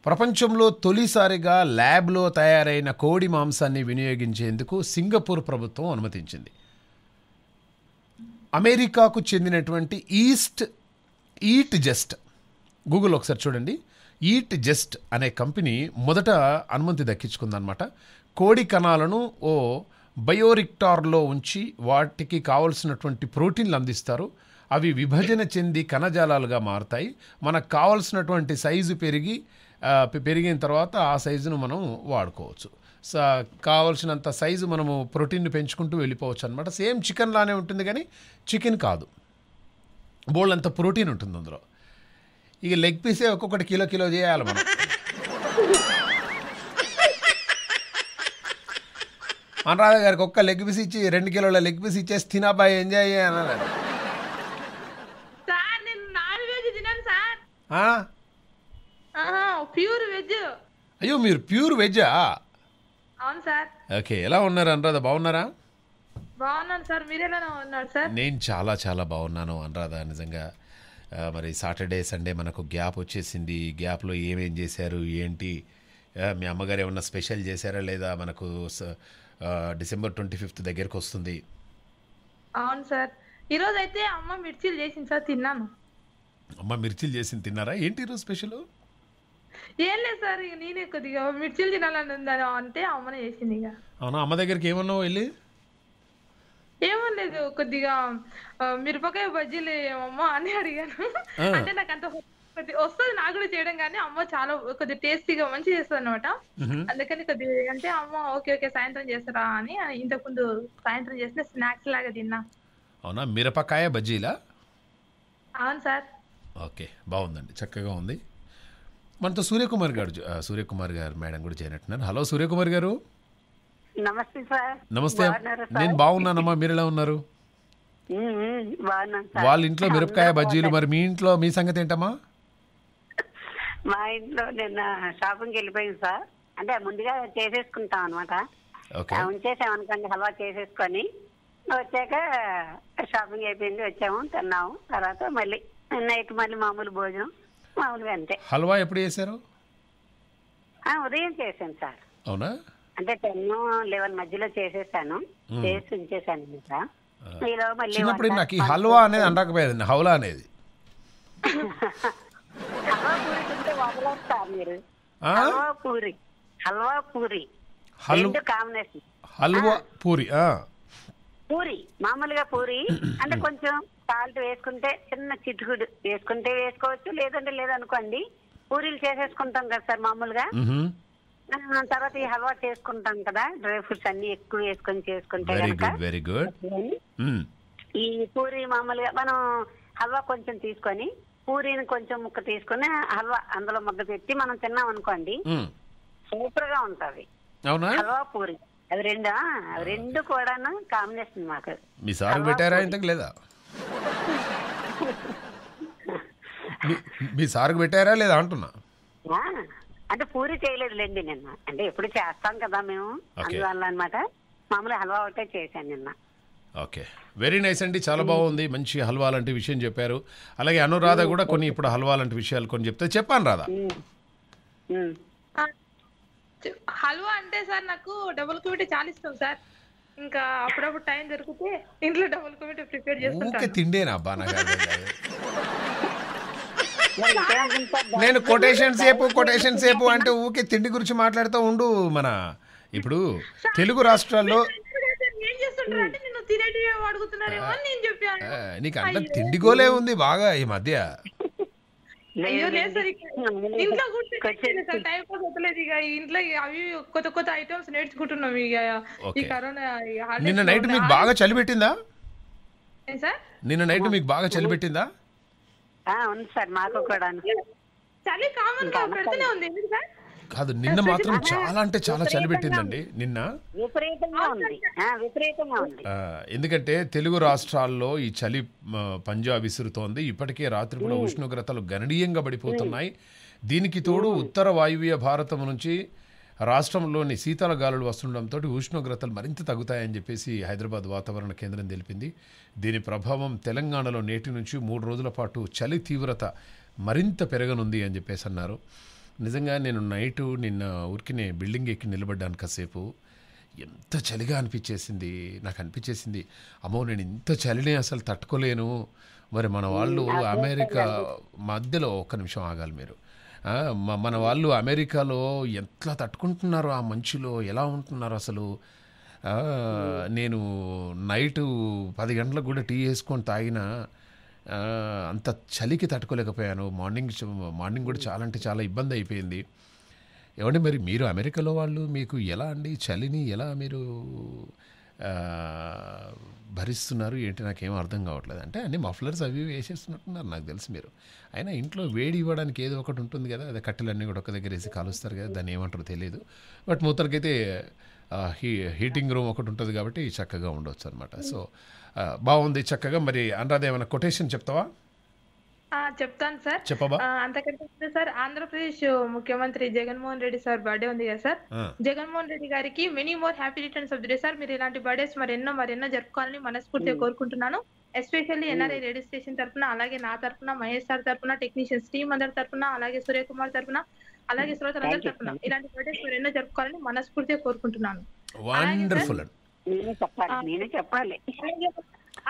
ప్రపంచంలో తొలిసారిగా ల్యాబ్లో తయారైన కోడి మాంసాన్ని వినియోగించేందుకు సింగపూర్ ప్రభుత్వం అనుమతించింది అమెరికాకు చెందినటువంటి ఈస్ట్ ఈట్ జస్ట్ గూగుల్ ఒకసారి చూడండి ఈట్ జస్ట్ అనే కంపెనీ మొదట అనుమతి దక్కించుకుందనమాట కోడి కణాలను ఓ బయోరిక్టార్లో ఉంచి వాటికి కావలసినటువంటి ప్రోటీన్లు అందిస్తారు అవి విభజన చెంది కణజాలాలుగా మారుతాయి మనకు కావలసినటువంటి సైజు పెరిగి పెరిగిన తర్వాత ఆ సైజును మనం వాడుకోవచ్చు కావలసినంత సైజు మనము ప్రోటీన్ పెంచుకుంటూ వెళ్ళిపోవచ్చు అనమాట సేమ్ చికెన్ లానే ఉంటుంది కానీ చికెన్ కాదు బోల్డ్ అంత ప్రోటీన్ ఉంటుంది అందులో ఇక లెగ్ పీసే ఒక్కొక్కటి కిలో కిలో చేయాలి మనం అనురాధ గారికి ఒక్క లెగ్ పీస్ ఇచ్చి రెండు కిలోల లెగ్ పీస్ ఇచ్చేసి తినాబాయ్ ఎంజాయ్ అన్నారు ప్యూర్ వెజ్ అయ్యో మీరు ప్యూర్ వెజ్జా అవును సార్ ఓకే ఎలా ఉన్నారు అనురాధ బాగున్నారా బాగున్నాను సార్ మీరు ఎలా ఉన్నారు సార్ నేను చాలా చాలా బాగున్నాను అనురాధ నిజంగా మరి సాటర్డే సండే మనకు గ్యాప్ వచ్చేసింది గ్యాప్లో ఏమేం చేశారు ఏంటి మీ అమ్మగారు ఏమన్నా స్పెషల్ చేశారా లేదా మనకు డిసెంబర్ ట్వంటీ ఫిఫ్త్ దగ్గరకు వస్తుంది అవును సార్ ఈరోజు అయితే అమ్మ మిర్చిలు చేసింది సార్ తిన్నాను అమ్మ మిర్చిలు చేసింది తిన్నారా ఏంటి ఈరోజు స్పెషల్ ఏం లేదు సార్ ఇక నేనే కొద్దిగా మిర్చిలు తినాలని ఉందా అంటే అమ్మనే చేసింది ఇక అవునా అమ్మ దగ్గరికి ఏమన్నావు వెళ్ళి ఏమో లేదు కొద్దిగా మిరపకాయ బజ్జీలు అమ్మ అని అడిగాను అంటే నాకు అంత వస్తుంది నాకు కూడా చేయడం కానీ అమ్మ చాలా కొద్దిగా టేస్టీగా మంచి చేస్తుంది అనమాట అందుకని కొద్దిగా అంటే అమ్మ ఓకే ఓకే సాయంత్రం చేస్తారా అని ఇంతకు ముందు సాయంత్రం చేసిన స్నాక్స్ లాగా తిన్నా అవునా మిరపకాయ బజ్జీలా అవును సార్ ఓకే బాగుందండి చక్కగా ఉంది మనతో సూర్యకుమార్ గారు సూర్యకుమార్ గారు మేడం కూడా చేరినట్టున్నారు హలో సూర్యకుమార్ గారు నమస్తే సార్ నమస్తే నేను బాగున్నానమ్మా మీరు ఎలా ఉన్నారు వాళ్ళ ఇంట్లో మిరపకాయ బజ్జీలు మరి మీ ఇంట్లో మీ సంగతి ఏంటమ్మా మా ఇంట్లో నిన్న షాపింగ్కి వెళ్ళిపోయింది సార్ అంటే ముందుగా చేసేసుకుంటాం అనమాట ఉంచేసాం అనుకోండి హల్వా చేసేసుకొని వచ్చాక షాపింగ్ అయిపోయింది వచ్చాము తిన్నాము తర్వాత మళ్ళీ నైట్ మళ్ళీ మామూలు భోజనం మామూలుగా అంతే హల్వా ఎప్పుడు చేశారు ఉదయం చేశాను సార్ అవునా అంటే టెన్ లెవెన్ మధ్యలో చేసేసాను చేసి ఉంచేసాను చిన్నప్పుడు నాకు ఈ హల్వా అనేది హౌలా అనేది (laughs) హల్వా పూరి హల్వా పూరి కాంబినేషన్ హల్వా పూరి పూరి మామూలుగా పూరి అంటే (clears throat) కొంచెం సాల్ట్ వేసుకుంటే చిన్న చిటుకుడు వేసుకుంటే వేసుకోవచ్చు లేదంటే లేదనుకోండి పూరీలు చేసేసుకుంటాం కదా సార్ మామూలుగా తర్వాత ఈ హల్వా చేసుకుంటాం కదా డ్రై ఫ్రూట్స్ అన్ని ఎక్కువ వేసుకొని చేసుకుంటే ఈ పూరి మామూలుగా మనం హల్వా కొంచెం తీసుకొని పూరిని కొంచెం ముక్క తీసుకుని హల్వా అందులో ముగ్గ పెట్టి మనం తిన్నాం అనుకోండి సూపర్ గా ఉంటది హల్వా పూరి అవి రెండా అవి రెండు కూడాను కాంబినేషన్ మాకు మీ సార్ పెట్టారా ఇంతకు లేదా మీ సార్కి పెట్టారా లేదా అంటున్నా అంటే పూరి లేండి నిన్న అంటే ఎప్పుడు చేస్తాం కదా మేము అందువల్ల అనమాట మామూలు హల్వా ఒకటే చేశాను నిన్న ఓకే వెరీ నైస్ అండి చాలా బాగుంది మంచి హల్వా లాంటి విషయం చెప్పారు అలాగే అనురాధ కూడా కొన్ని ఇప్పుడు హల్వా లాంటి విషయాలు కొన్ని చెప్తే చెప్పాను రాధా హల్వా అంటే సార్ నాకు డబుల్ క్యూటీ చాలా ఇష్టం సార్ ఇంకా అప్పుడప్పుడు టైం దొరికితే ఇంట్లో డబుల్ కోవిడ్ ప్రిపేర్ చేస్తాను తిండేనా అబ్బా నేను కొటేషన్ సేపు కొటేషన్ సేపు అంటే ఊకే తిండి గురించి మాట్లాడుతూ ఉండు మన ఇప్పుడు తెలుగు రాష్ట్రాల్లో నీకు అంత తిండిగోలే ఉంది బాగా ఈ మధ్య లేదు సార్ ఇంట్లో కూర్చొని టైం పాస్ అవుతలేదు ఇక ఇంట్లో అవి కొత్త కొత్త ఐటమ్స్ నేర్చుకుంటున్నాం ఇక ఈ కరోనా నిన్న నైట్ మీకు బాగా చలి పెట్టిందా నిన్న నైట్ మీకు బాగా చలి పెట్టిందా అవును సార్ మాకు కూడా చలి కామన్ గా పెడుతూనే ఉంది సార్ కాదు నిన్న మాత్రం చాలా అంటే చాలా చలి పెట్టిందండి నిన్న ఎందుకంటే తెలుగు రాష్ట్రాల్లో ఈ చలి పంజాబ్ విసురుతోంది ఇప్పటికే రాత్రి కూడా ఉష్ణోగ్రతలు గణనీయంగా పడిపోతున్నాయి దీనికి తోడు ఉత్తర వాయువ్య భారతం నుంచి రాష్ట్రంలోని శీతల గాలులు వస్తుండటంతో ఉష్ణోగ్రతలు మరింత తగ్గుతాయని చెప్పేసి హైదరాబాద్ వాతావరణ కేంద్రం తెలిపింది దీని ప్రభావం తెలంగాణలో నేటి నుంచి మూడు రోజుల పాటు చలి తీవ్రత మరింత పెరగనుంది అని చెప్పేసి అన్నారు నిజంగా నేను నైట్ నిన్న ఊరికినే బిల్డింగ్ ఎక్కి నిలబడ్డాను కాసేపు ఎంత చలిగా అనిపించేసింది నాకు అనిపించేసింది అమ్మో నేను ఇంత చలిని అసలు తట్టుకోలేను మరి మన వాళ్ళు అమెరికా మధ్యలో ఒక్క నిమిషం ఆగాలి మీరు మన వాళ్ళు అమెరికాలో ఎంత తట్టుకుంటున్నారో ఆ మంచులో ఎలా ఉంటున్నారు అసలు నేను నైటు పది గంటలకు కూడా టీ వేసుకొని తాగినా అంత చలికి తట్టుకోలేకపోయాను మార్నింగ్ మార్నింగ్ కూడా చాలా అంటే చాలా ఇబ్బంది అయిపోయింది ఏమంటే మరి మీరు అమెరికాలో వాళ్ళు మీకు ఎలా అండి చలిని ఎలా మీరు భరిస్తున్నారు ఏంటి నాకేం అర్థం కావట్లేదు అంటే అన్ని మఫ్లర్స్ అవి వేసేస్తున్నట్టున్నారు నాకు తెలిసి మీరు అయినా ఇంట్లో వేడి ఇవ్వడానికి ఏదో ఒకటి ఉంటుంది కదా అదే కట్టెలన్నీ కూడా ఒక దగ్గర వేసి కాలుస్తారు కదా దాన్ని ఏమంటారో తెలియదు బట్ మూతలకైతే హీ హీటింగ్ రూమ్ ఒకటి ఉంటుంది కాబట్టి చక్కగా ఉండొచ్చు అనమాట సో బాగుంది చక్కగా మరి అనురాధ ఏమైనా కొటేషన్ చెప్తావా చెప్తాను సార్ అంతకంటే సార్ ఆంధ్రప్రదేశ్ ముఖ్యమంత్రి జగన్మోహన్ రెడ్డి సార్ బర్త్డే ఉంది కదా సార్ జగన్మోహన్ రెడ్డి గారికి many more happy returns of day sir మీరు ఇలాంటి బర్త్డేస్ మరి ఎన్నో మరి ఎన్నో జరుపుకోవాలని మనస్ఫూర్తిగా hmm. కోరుకుంటున్నాను ఎస్పెషల్లీ ఎన్ఆర్ఐ రేడియో స్టేషన్ తరఫున అలాగే నా తరఫున మహేష్ సార్ తరఫున టెక్నీషియన్స్ టీమ్ అందరి తరఫున అలాగే సూర్యకుమార్ తరఫున అలాగే శ్రోతలు అందరూ ఇలాంటి బర్త్డేస్ మీరు ఎన్నో జరుపుకోవాలని మనస్ఫూర్తిగా కోరుకుంటున్నాను వండర్ఫుల్ చెప్పాలి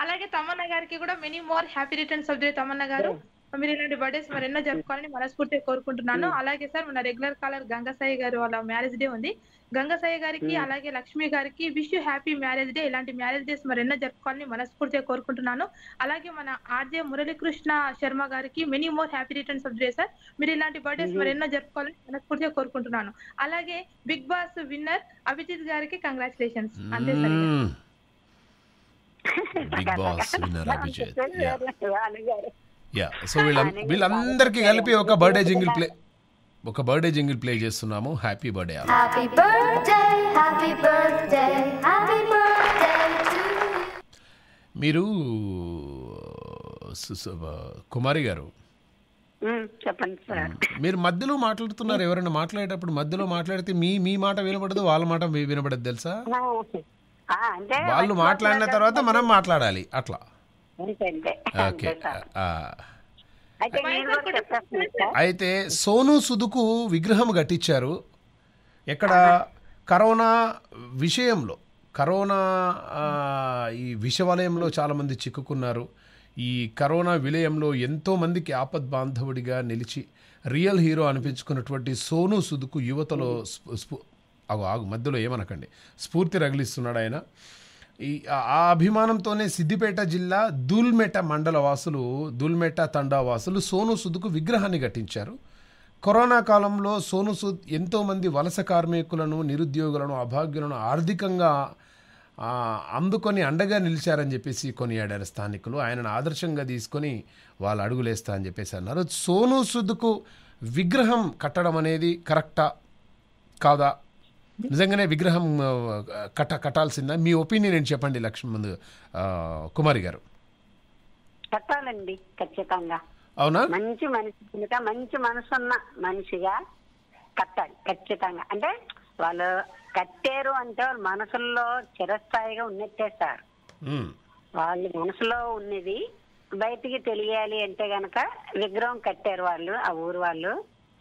అలాగే తమన్న గారికి కూడా many more happy returns of day Tamanna గారు మీరు ఇలాంటి బర్త్డేస్ మరి ఎన్నో జరుపుకోవాలని మనస్ఫూర్తిగా కోరుకుంటున్నాను hmm. అలాగే సార్ మన రెగ్యులర్ కాలర్ గంగసాయి గారు వాళ్ళ మ్యారేజ్ డే ఉంది గంగసాయి గారికి hmm. అలాగే లక్ష్మి గారికి wish you happy marriage day ఇలాంటి మ్యారేజ్ డేస్ మరి ఎన్నో జరుపుకోవాలని మనస్ఫూర్తిగా కోరుకుంటున్నాను అలాగే మన ఆర్జే మురళీకృష్ణ శర్మ గారికి many more happy returns of day sir మీరు ఇలాంటి బర్త్డేస్ hmm. మరి ఎన్నో జరుపుకోవాలని మనస్ఫూర్తిగా కోరుకుంటున్నాను అలాగే బిగ్ బాస్ విన్నర్ అభిజిత్ గారికి కంగ్రాచులేషన్స్ అంతే sir big boss winner Abhijit (laughs) yeah so వీళ్ళ వీళ్ళందరికీ కలిపి ఒక బర్త్డే జింగిల్ ప్లే ఒక బర్త్డే జింగిల్ ప్లే చేస్తున్నాము హ్యాపీ బర్త్డే మీరు uh, uh, కుమారి గారు చెప్పండి మీరు మధ్యలో మాట్లాడుతున్నారు ఎవరైనా మాట్లాడేటప్పుడు మధ్యలో మాట్లాడితే మీ మీ మాట వినపడదు వాళ్ళ మాట వినపడదు తెలుసా వాళ్ళు మాట్లాడిన తర్వాత మనం మాట్లాడాలి అట్లా ఓకే అయితే సోను సుదుకు విగ్రహం కట్టించారు ఎక్కడ కరోనా విషయంలో కరోనా ఈ విషవలయంలో చాలామంది చిక్కుకున్నారు ఈ కరోనా విలయంలో ఎంతోమందికి ఆపద్ బాంధవుడిగా నిలిచి రియల్ హీరో అనిపించుకున్నటువంటి సోను సుదుకు యువతలో స్ఫూ ఆగు ఆగు మధ్యలో ఏమనకండి స్ఫూర్తి రగిలిస్తున్నాడు ఆయన ఈ ఆ అభిమానంతోనే సిద్దిపేట జిల్లా దూల్మెట మండల వాసులు దూల్మెట తండా వాసులు సోను సుద్కు విగ్రహాన్ని ఘటించారు కరోనా కాలంలో సోను సుద్ ఎంతోమంది వలస కార్మికులను నిరుద్యోగులను అభాగ్యులను ఆర్థికంగా అందుకొని అండగా నిలిచారని చెప్పేసి కొనియాడారు స్థానికులు ఆయనను ఆదర్శంగా తీసుకొని వాళ్ళు అడుగులేస్తా అని చెప్పేసి అన్నారు సోను సుద్కు విగ్రహం కట్టడం అనేది కరెక్టా కాదా నిజంగానే విగ్రహం కట్ట కట్టాల్సిందా మీ ఒపీనియన్ ఏంటి చెప్పండి లక్ష్మణ్ కుమారి గారు కట్టాలండి ఖచ్చితంగా అవునా మంచి మనిషి మంచి మనసున్న మనిషిగా కట్టాలి ఖచ్చితంగా అంటే వాళ్ళు కట్టారు అంటే వాళ్ళ మనసుల్లో చిరస్థాయిగా ఉన్నట్టే సార్ వాళ్ళ మనసులో ఉన్నది బయటికి తెలియాలి అంటే గనక విగ్రహం కట్టారు వాళ్ళు ఆ ఊరు వాళ్ళు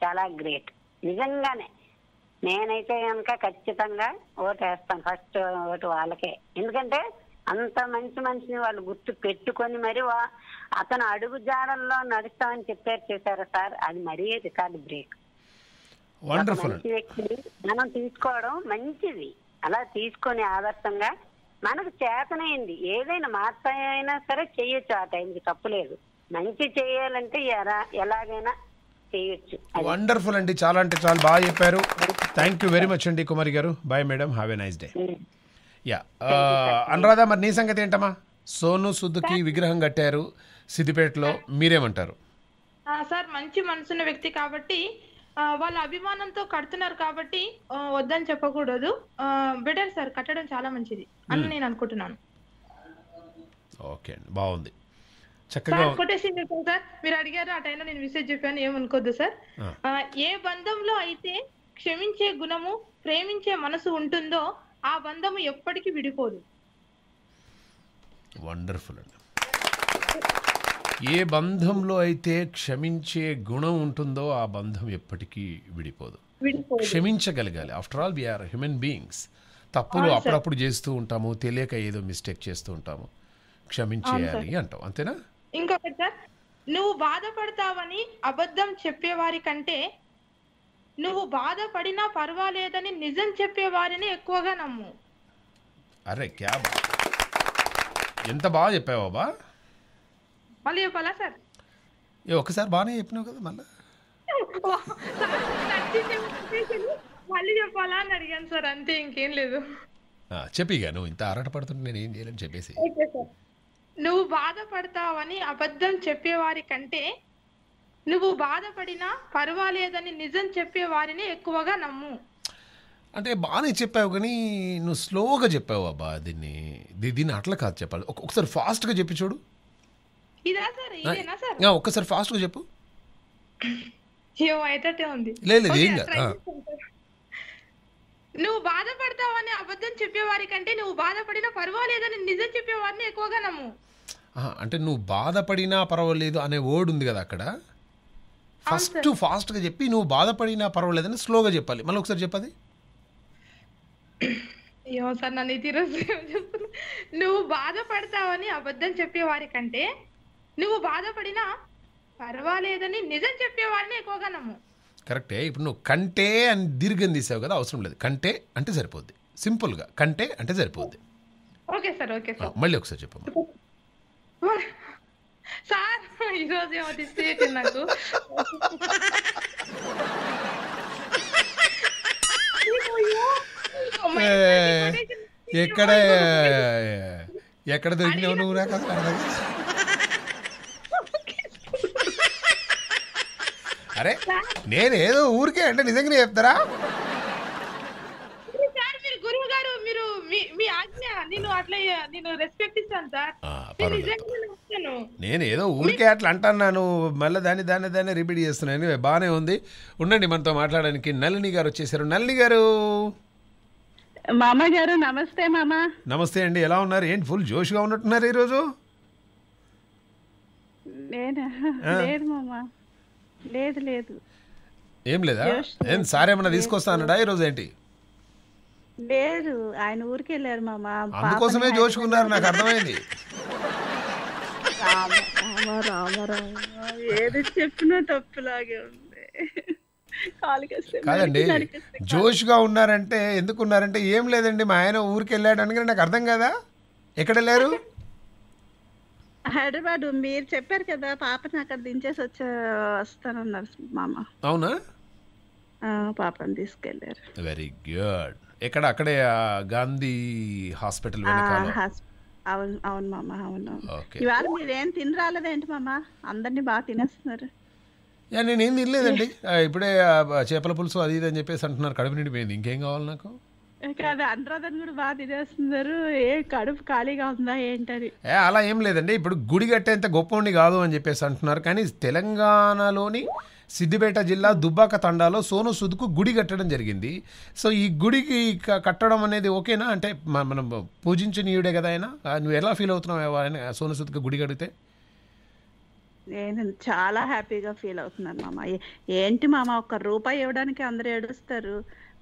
చాలా గ్రేట్ నిజంగానే నేనైతే కనుక ఖచ్చితంగా ఓటేస్తాను ఫస్ట్ ఓటు వాళ్ళకే ఎందుకంటే అంత మంచి మనిషిని వాళ్ళు గుర్తు పెట్టుకొని మరి అతను అడుగు జాడల్లో నడుస్తామని చెప్పారు చూసారా సార్ అది మరీ రికార్డు బ్రేక్ మంచి వ్యక్తిని మనం తీసుకోవడం మంచిది అలా తీసుకొని ఆదర్శంగా మనకు చేతనైంది ఏదైనా మార్చైనా సరే చేయొచ్చు ఆ టైంకి తప్పులేదు మంచి చేయాలంటే ఎలా ఎలాగైనా చేయొచ్చు వండర్ఫుల్ అండి చాలా అంటే చాలా బాగా చెప్పారు థ్యాంక్ యూ వెరీ మచ్ అండి కుమారి గారు bye madam have a nice day yeah Anuradha మరి నీ సంగతి ఏంటమ్మా సోను సుద్దుకి విగ్రహం కట్టారు సిద్దిపేటలో మీరేమంటారు సార్ మంచి మనసున్న వ్యక్తి కాబట్టి వాళ్ళ అభిమానంతో కడుతున్నారు కాబట్టి వద్దని చెప్పకూడదు బెటర్ సార్ కట్టడం చాలా మంచిది అని hmm. నేను అనుకుంటున్నాను ఓకే అండి బాగుంది చక్కగా కొటేషన్ చెప్పాను సార్ మీరు అడిగారు ఆ టైంలో నేను విషయం చెప్పాను ఏమనుకోద్దు సార్ ఏ బంధంలో అయితే క్షమించే గుణము ప్రేమించే మనసు ఉంటుందో ఆ బంధము ఎప్పటికీ విడిపోదు వండర్ఫుల్ అండి ఏ బంధంలో అయితే క్షమించే గుణం ఉంటుందో ఆ బంధం ఎప్పటికీ విడిపోదు క్షమించగలగాలి after all we are human beings తప్పులు అప్పుడప్పుడు చేస్తూ ఉంటాము తెలియక ఏదో మిస్టేక్ చేస్తూ ఉంటాము క్షమించేయాలి అంటాం అంతేనా ఇంకొకటి సార్ నువ్వు బాధపడతావని అబద్ధం చెప్పేవారి కంటే నువ్వు బాధపడినా పర్వాలేదని నిజం చెప్పే వారిని ఎక్కువగా నమ్ము అరే క్యాబ్ ఎంత బాగా చెప్పావు బా మళ్ళీ చెప్పాలా సార్ ఏ ఒకసారి బాగానే చెప్పినావు కదా మళ్ళీ మళ్ళీ చెప్పాలా అని అడిగాను సార్ అంతే ఇంకేం లేదు చెప్పిగా నువ్వు ఇంత ఆరాట పడుతుంటే నేను ఏం చేయలేను చెప్పేసి నువ్వు బాధపడతావని అబద్ధం చెప్పేవారి కంటే నువ్వు బాధపడినా పర్వాలేదని నిజం చెప్పే వారిని ఎక్కువగా నమ్ము అంటే బాగానే చెప్పావు కానీ నువ్వు స్లోగా చెప్పావు అబ్బా దీన్ని దీన్ని అట్లా కాదు చెప్పాలి ఒకసారి ఫాస్ట్గా చెప్పి చూడు ఇదా సార్ సార్ ఒక్కసారి ఫాస్ట్గా చెప్పు ఏమైతే ఉంది లేదు ఏం నువ్వు బాధపడతావని అబద్ధం చెప్పేవారికంటే నువ్వు బాధపడినా పర్వాలేదని నిజం చెప్పేవారిని ఎక్కువగా నమ్ము అంటే నువ్వు బాధపడినా పర్వాలేదు అనే వర్డ్ ఉంది కదా అక్కడ ఫస్ట్ ఫాస్ట్గా చెప్పి నువ్వు బాధపడినా పర్వాలేదని స్లోగా చెప్పాలి మళ్ళీ ఒకసారి చెప్పది అయ్యో సార్ నన్ను నువ్వు బాధపడతావని అబద్ధం చెప్పేవారి కంటే నువ్వు బాధపడినా పర్వాలేదని నిజం చెప్పేవారిని ఎక్కువగా నమ్ము కరెక్టే ఇప్పుడు నువ్వు కంటే అని దీర్ఘం తీసావు కదా అవసరం లేదు కంటే అంటే సరిపోద్ది సింపుల్గా కంటే అంటే సరిపోద్ది ఓకే సార్ ఓకే సార్ మళ్ళీ ఒకసారి చెప్పమ్మా సార్ ఈరోజు ఏమో తెచ్చేయండి నాకు oh ఎక్కడ ఎక్కడ దొరికినావు నువ్వు రాక (laughs) అరే నేనేదో ఊరికే అంటే నిజంగానే చెప్తారా మీ ఆజ్ఞ నేను అట్లా నేను రెస్పెక్ట్ ఇస్తాను నేను ఏదో ఊరికే అట్లా అంటున్నాను మళ్ళీ దాన్ని దాన్ని దాన్ని రిపీట్ చేస్తున్నాను బాగానే ఉంది ఉండండి మనతో మాట్లాడడానికి నలిని గారు వచ్చేసారు నళిని గారు మామ గారు నమస్తే మామా నమస్తే అండి ఎలా ఉన్నారు ఏంటి ఫుల్ జోష్గా ఉన్నట్టున్నారు ఈరోజు లేదు లేదు ఏం లేదా ఏం సారేమన్నా తీసుకొస్తా అన్నాడా ఈరోజు ఏంటి లేదు ఆయన ఊరికి వెళ్ళారు మామ అందుకోసమే జోచుకున్నారు నాకు అర్థమైంది ఏది చెప్పినా తప్పులాగే ఉంది కాదండి జోష్గా ఉన్నారంటే ఎందుకు ఉన్నారంటే ఏం లేదండి మా ఆయన ఊరికి అని నాకు అర్థం కదా ఎక్కడ లేరు హైదరాబాద్ మీరు చెప్పారు కదా పాపని అక్కడ దించేసి వచ్చే వస్తానన్నారు మామ అవునా పాపని తీసుకెళ్ళారు వెరీ గుడ్ ఎక్కడ అక్కడే గాంధీ హాస్పిటల్ అవును అవును మామ అవును ఇవాళ మీరేం తిని మామా మామ అందరినీ బాగా తినేస్తున్నారు నేనేం తినలేదండి ఇప్పుడే చేపల పులుసు అది ఇది అని చెప్పేసి అంటున్నారు కడుపు నిండిపోయింది ఇంకేం కావాలి నాకు కాదు అనురాధన్ కూడా బాగా తినేస్తున్నారు ఏ కడుపు ఖాళీగా ఉందా ఏంటని అలా ఏం లేదండి ఇప్పుడు గుడి కట్టేంత గొప్ప కాదు అని చెప్పేసి అంటున్నారు కానీ తెలంగాణలోని సిద్దిపేట జిల్లా దుబ్బాక తండాలో సోను సుద్కు గుడి కట్టడం జరిగింది సో ఈ గుడికి కట్టడం అనేది ఓకేనా అంటే మనం పూజించనీయుడే కదా ఆయన నువ్వు ఎలా ఫీల్ అవుతున్నావు ఆయన సోను సుద్కు గుడి కడితే నేను చాలా హ్యాపీగా ఫీల్ అవుతున్నాను మామ ఏంటి మామ ఒక్క రూపాయి ఇవ్వడానికి అందరూ ఏడుస్తారు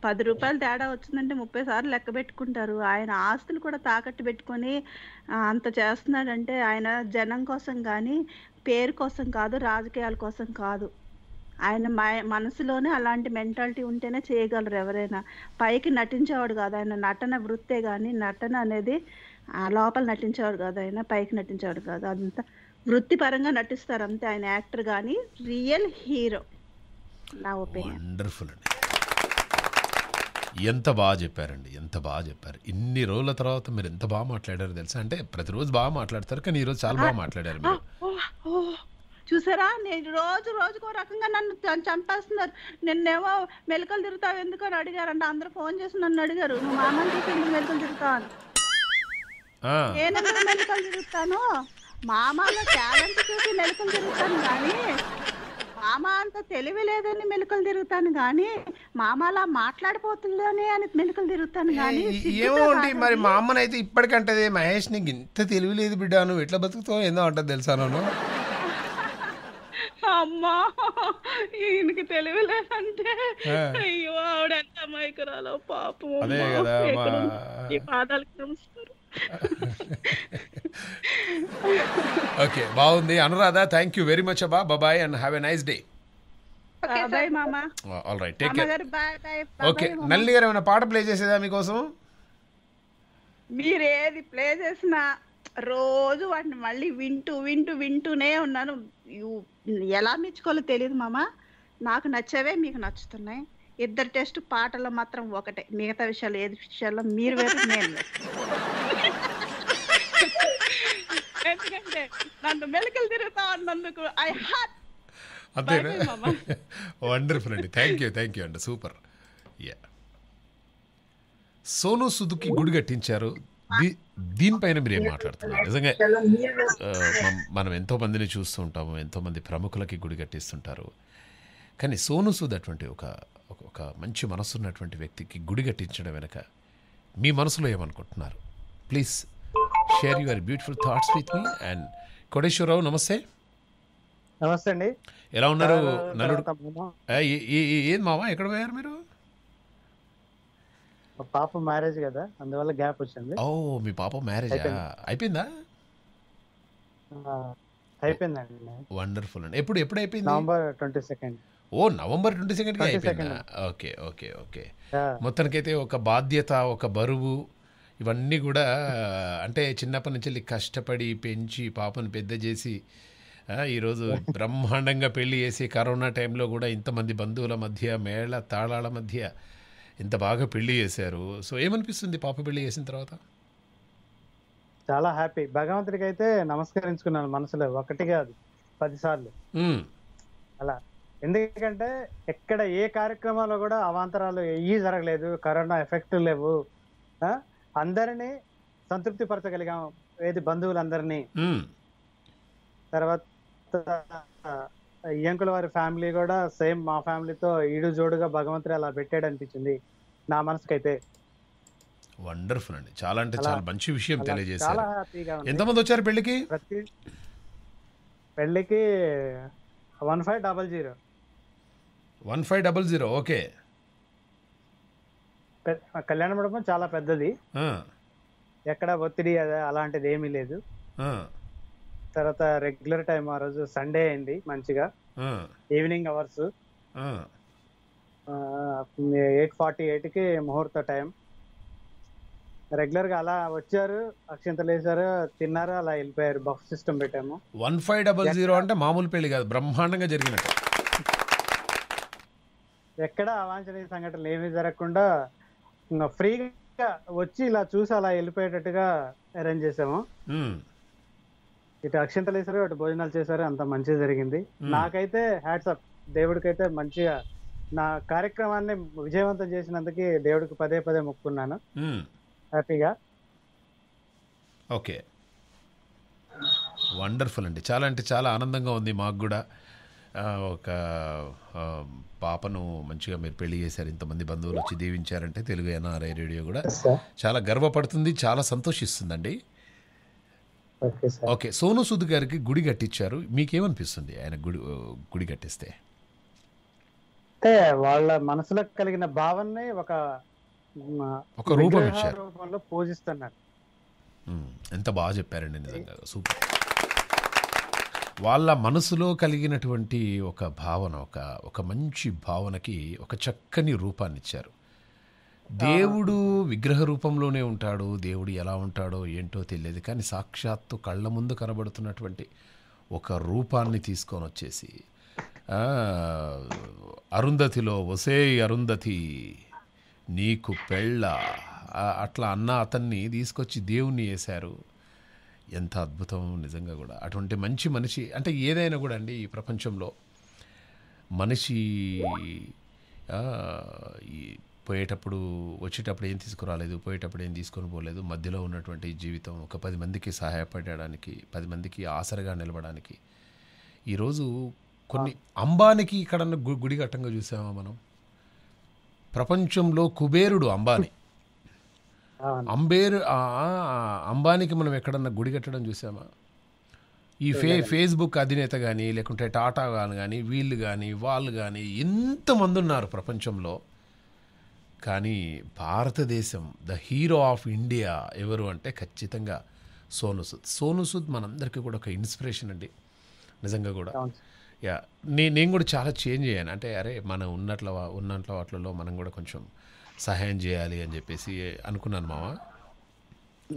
పది రూపాయలు తేడా వచ్చిందంటే ముప్పై సార్లు లెక్క పెట్టుకుంటారు ఆయన ఆస్తులు కూడా తాకట్టు పెట్టుకొని అంత చేస్తున్నాడంటే ఆయన జనం కోసం కానీ పేరు కోసం కాదు రాజకీయాల కోసం కాదు ఆయన మనసులోనే అలాంటి మెంటాలిటీ ఉంటేనే చేయగలరు ఎవరైనా పైకి నటించేవాడు కాదు ఆయన నటన వృత్తే కానీ నటన అనేది లోపల నటించేవాడు కాదు ఆయన పైకి నటించేవాడు కాదు అంత వృత్తిపరంగా నటిస్తారు అంతే ఆయన యాక్టర్ కానీ రియల్ హీరో నా ఒపీనియన్ అండి ఎంత బాగా చెప్పారండి ఎంత బాగా చెప్పారు ఇన్ని రోజుల తర్వాత మీరు ఎంత బాగా మాట్లాడారు తెలుసా అంటే ప్రతిరోజు బాగా మాట్లాడతారు కానీ ఈరోజు చాలా బాగా మాట్లాడారు మీరు చూసారా నేను రోజు రోజుకో రకంగా నన్ను చంపేస్తున్నారు నిన్నేమో మెలకలు తిరుగుతావు ఎందుకు అని అంటే అందరూ ఫోన్ చేసి నన్ను అడిగారు నువ్వు మామని చూసి ఎందుకు మెలకలు తిరుగుతావు అని మెలకలు తిరుగుతాను అమ్మ టాలెంట్ చూసి మెలకలు తిరుగుతాను కానీ మామ అంత తెలివి లేదని మెలకలు తిరుగుతాను కానీ మామ అలా మాట్లాడిపోతుందని అని మెలకలు తిరుగుతాను కానీ ఏమోండి మరి మా అమ్మనైతే ఇప్పటికంటే మహేష్ నీకు ఇంత తెలివి లేదు బిడ్డాను ఎట్లా బతుకుతావు ఏందో అంటే తెలుసా నన్ను అమ్మా ఈయనకి తెలియలేదంటే అయ్యో ఆవిడ ఎంత అమాయకురాలో పాపం ఈ పాదాలకు నమస్కారం ఓకే బాగుంది Anuradha thank you very much అబ్బా బాబాయ్ and have a nice day all right okay నల్లి గారు ఏమైనా పాట ప్లే చేసేదా మీకోసం మీరేది ప్లే చేసినా రోజు వాటిని మళ్ళీ వింటూ వింటూ వింటూనే ఉన్నాను ఎలా మెచ్చుకోవాలో తెలియదు మామ నాకు నచ్చేవే మీకు నచ్చుతున్నాయి ఇద్దరు టెస్ట్ పాటలో మాత్రం ఒకటే మిగతా విషయాలు ఏది విషయాల్లో మీరు వేరు నేను (laughs) ఎందుకంటే నన్ను మెలకలు తిరుగుతా ఉన్నందుకు ఐ హాట్ అంతేనా వండర్ఫుల్ అండి థ్యాంక్ యూ థ్యాంక్ యూ అండి సూపర్ యా సోను సుదుకి గుడి కట్టించారు దీనిపైన మీరు ఏం మాట్లాడుతున్నారు నిజంగా మనం ఎంతో మందిని చూస్తూ ఉంటాము ఎంతోమంది ప్రముఖులకి గుడి కట్టిస్తుంటారు కానీ సోను సూద్ అటువంటి ఒక ఒక మంచి మనసు ఉన్నటువంటి వ్యక్తికి గుడి కట్టించడం వెనక మీ మనసులో ఏమనుకుంటున్నారు please share your beautiful thoughts with మీ అండ్ కోటేశ్వరరావు నమస్తే నమస్తే అండి ఎలా ఉన్నారు నలుడు ఏం మావా ఎక్కడ పోయారు మీరు పాప మ్యారేజ్ కదా అందువల్ల గ్యాప్ వచ్చింది ఓ మీ పాప మ్యారేజ్ అయిపోయిందా అయిపోయిందండి వండర్ఫుల్ అండి ఎప్పుడు ఎప్పుడు అయిపోయింది నవంబర్ ట్వంటీ సెకండ్ ఓ నవంబర్ ట్వంటీ సెకండ్ అయిపోయిందా ఓకే ఓకే ఓకే మొత్తానికైతే ఒక బాధ్యత ఒక బరువు ఇవన్నీ కూడా అంటే చిన్నప్పటి నుంచి కష్టపడి పెంచి పాపను పెద్ద చేసి ఈరోజు బ్రహ్మాండంగా పెళ్లి చేసి కరోనా టైంలో కూడా ఇంతమంది బంధువుల మధ్య మేళ తాళాల మధ్య ఇంత బాగా పెళ్లి చేశారు సో ఏమనిపిస్తుంది పాప పెళ్లి చేసిన తర్వాత చాలా హ్యాపీ భగవంతుడికి అయితే నమస్కరించుకున్నాను మనసులో ఒకటి కాదు పదిసార్లు అలా ఎందుకంటే ఎక్కడ ఏ కార్యక్రమాల్లో కూడా అవాంతరాలు ఏ జరగలేదు కరోనా ఎఫెక్ట్ లేవు అందరినీ సంతృప్తి పరచగలిగాం ఏది బంధువులందరినీ తర్వాత ఈ అంకుల్ వారి ఫ్యామిలీ కూడా సేమ్ మా ఫ్యామిలీతో ఈడు జోడుగా భగవంతుడు అలా పెట్టాడు అనిపించింది నా మనసుకైతే వండర్ఫుల్ అండి చాలా అంటే చాలా మంచి విషయం తెలియజేసారు ఎంతమంది వచ్చారు పెళ్ళికి పెళ్ళికి one five double zero one five double zero okay కళ్యాణ మండపం చాలా పెద్దది ఎక్కడ ఒత్తిడి అలాంటిది ఏమీ లేదు తర్వాత రెగ్యులర్ టైం ఆ రోజు సండే అయింది మంచిగా evening hours eight forty eight కి ముహూర్త టైం రెగ్యులర్ గా అలా వచ్చారు అక్షింతలు వేసారు తిన్నారు అలా వెళ్ళిపోయారు బఫ్ సిస్టమ్ పెట్టాము వన్ ఫైవ్ డబల్ జీరో అంటే మామూలు పెళ్లి కాదు బ్రహ్మాండంగా జరిగినట్టు ఎక్కడ అవాంఛనీయ సంఘటనలు ఏమీ జరగకుండా ఫ్రీగా వచ్చి ఇలా చూసి అలా వెళ్ళిపోయేటట్టుగా అరేంజ్ చేసాము ఇటు అక్షింతలు వేసారు అటు భోజనాలు చేశారు అంత మంచిగా జరిగింది నాకైతే హ్యాట్సప్ దేవుడికైతే మంచిగా నా కార్యక్రమాన్ని విజయవంతం చేసినందుకు దేవుడికి పదే పదే మొక్కున్నాను హ్యాపీగా ఓకే వండర్ఫుల్ అండి చాలా అంటే చాలా ఆనందంగా ఉంది మాకు కూడా ఒక పాపను మంచిగా మీరు పెళ్లి చేశారు ఇంతమంది బంధువులు వచ్చి దీవించారంటే తెలుగు ఎన్ఆర్ఐ రేడియో కూడా చాలా గర్వపడుతుంది చాలా సంతోషిస్తుందండి ఓకే సోను సూద్ గారికి గుడి కట్టించారు మీకేమనిపిస్తుంది ఆయన గుడి గుడి కట్టిస్తే అంటే వాళ్ళ మనసులో కలిగిన భావనే ఒక ఒక రూపం ఇచ్చారు రూపంలో పూజిస్తున్నారు ఎంత బాగా చెప్పారండి నిజంగా సూపర్ వాళ్ళ మనసులో కలిగినటువంటి ఒక భావన ఒక ఒక మంచి భావనకి ఒక చక్కని రూపాన్ని ఇచ్చారు దేవుడు విగ్రహ రూపంలోనే ఉంటాడు దేవుడు ఎలా ఉంటాడో ఏంటో తెలియదు కానీ సాక్షాత్తు కళ్ళ ముందు కనబడుతున్నటువంటి ఒక రూపాన్ని తీసుకొని వచ్చేసి అరుంధతిలో ఒసే అరుంధతి నీకు పెళ్ళ అట్లా అన్న అతన్ని తీసుకొచ్చి దేవుణ్ణి వేశారు ఎంత అద్భుతం నిజంగా కూడా అటువంటి మంచి మనిషి అంటే ఏదైనా కూడా అండి ఈ ప్రపంచంలో మనిషి పోయేటప్పుడు వచ్చేటప్పుడు ఏం తీసుకురాలేదు పోయేటప్పుడు ఏం తీసుకొని పోలేదు మధ్యలో ఉన్నటువంటి జీవితం ఒక పది మందికి సహాయపడడానికి పది మందికి ఆసరగా నిలవడానికి ఈరోజు కొన్ని అంబానికి ఇక్కడ గుడి ఘట్టంగా చూసామా మనం ప్రపంచంలో కుబేరుడు అంబానీ అంబేరు అంబానికి మనం ఎక్కడన్నా గుడి కట్టడం చూసామా ఈ ఫే ఫేస్బుక్ అధినేత కానీ లేకుంటే టాటా కానీ వీళ్ళు కానీ వాళ్ళు కానీ ఎంతమంది ఉన్నారు ప్రపంచంలో కానీ భారతదేశం ద హీరో ఆఫ్ ఇండియా ఎవరు అంటే ఖచ్చితంగా సోను సూద్ సోను సూద్ మనందరికీ కూడా ఒక ఇన్స్పిరేషన్ అండి నిజంగా కూడా యా నే నేను కూడా చాలా చేంజ్ అయ్యాను అంటే అరే మనం ఉన్నట్ల ఉన్నట్ల వాటిలో మనం కూడా కొంచెం సహాయం చేయాలి అని చెప్పేసి అనుకున్నాను మామ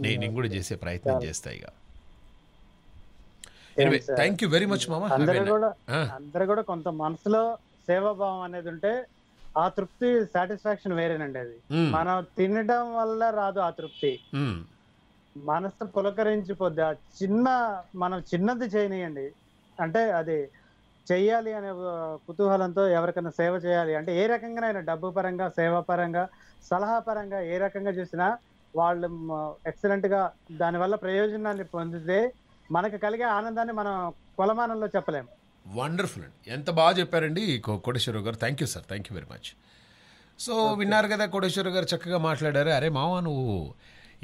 నేను కూడా చేసే ప్రయత్నం చేస్తాయి ఇక థ్యాంక్ యూ వెరీ మచ్ మామ అందరూ కూడా కొంత మనసులో సేవాభావం అనేది ఉంటే ఆ తృప్తి సాటిస్ఫాక్షన్ వేరేనండి అది మనం తినడం వల్ల రాదు ఆ తృప్తి మనసు పులకరించిపోద్ది ఆ చిన్న మనం చిన్నది చేయనియండి అంటే అది చెయ్యాలి అనే కుతూహలంతో ఎవరికైనా సేవ చేయాలి అంటే ఏ రకంగానైనా డబ్బు పరంగా సేవ పరంగా సలహా పరంగా ఏ రకంగా చూసినా వాళ్ళు ఎక్సలెంట్ గా దానివల్ల ప్రయోజనాన్ని పొందితే మనకు కలిగే ఆనందాన్ని మనం కొలమానంలో చెప్పలేము వండర్ఫుల్ అండి ఎంత బాగా చెప్పారండి కోటేశ్వరరావు గారు thank you sir thank you very much so విన్నారు కదా కోటేశ్వరరావు గారు చక్కగా మాట్లాడారు అరే మామ నువ్వు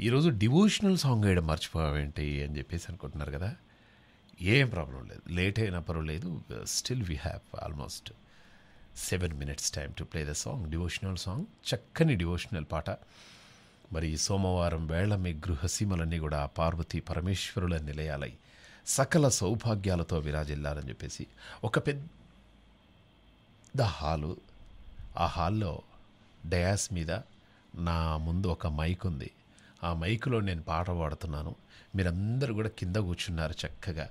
ఈరోజు డివోషనల్ సాంగ్ వేయడం మర్చిపోవేంటి అని చెప్పేసి అనుకుంటున్నారు కదా ఏం ప్రాబ్లం లేదు లేట్ అయినా పర్వాలేదు still we have almost seven minutes time to play the song devotional song చక్కని డివోషనల్ పాట మరి సోమవారం వేళ మీ గృహసీమలన్నీ కూడా పార్వతీ పరమేశ్వరుల నిలయాలై సకల సౌభాగ్యాలతో విరాజిల్లాలని చెప్పేసి ఒక పెద్ద హాలు ఆ హాల్లో డయాస్ మీద నా ముందు ఒక మైక్ ఉంది ఆ మైక్లో నేను పాట పాడుతున్నాను మీరందరూ కూడా కింద కూర్చున్నారు చక్కగా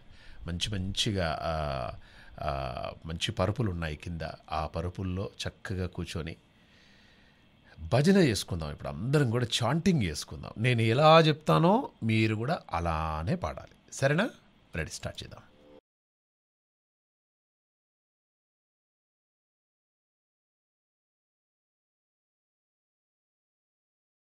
మంచి మంచిగా మంచి పరుపులు ఉన్నాయి కింద ఆ పరుపుల్లో చక్కగా కూర్చొని భజన చేసుకుందాం ఇప్పుడు అందరం కూడా చాంటింగ్ చేసుకుందాం నేను ఎలా చెప్తానో మీరు కూడా అలానే పాడాలి సరేనా రెడీ స్టార్ట్ చేద్దాం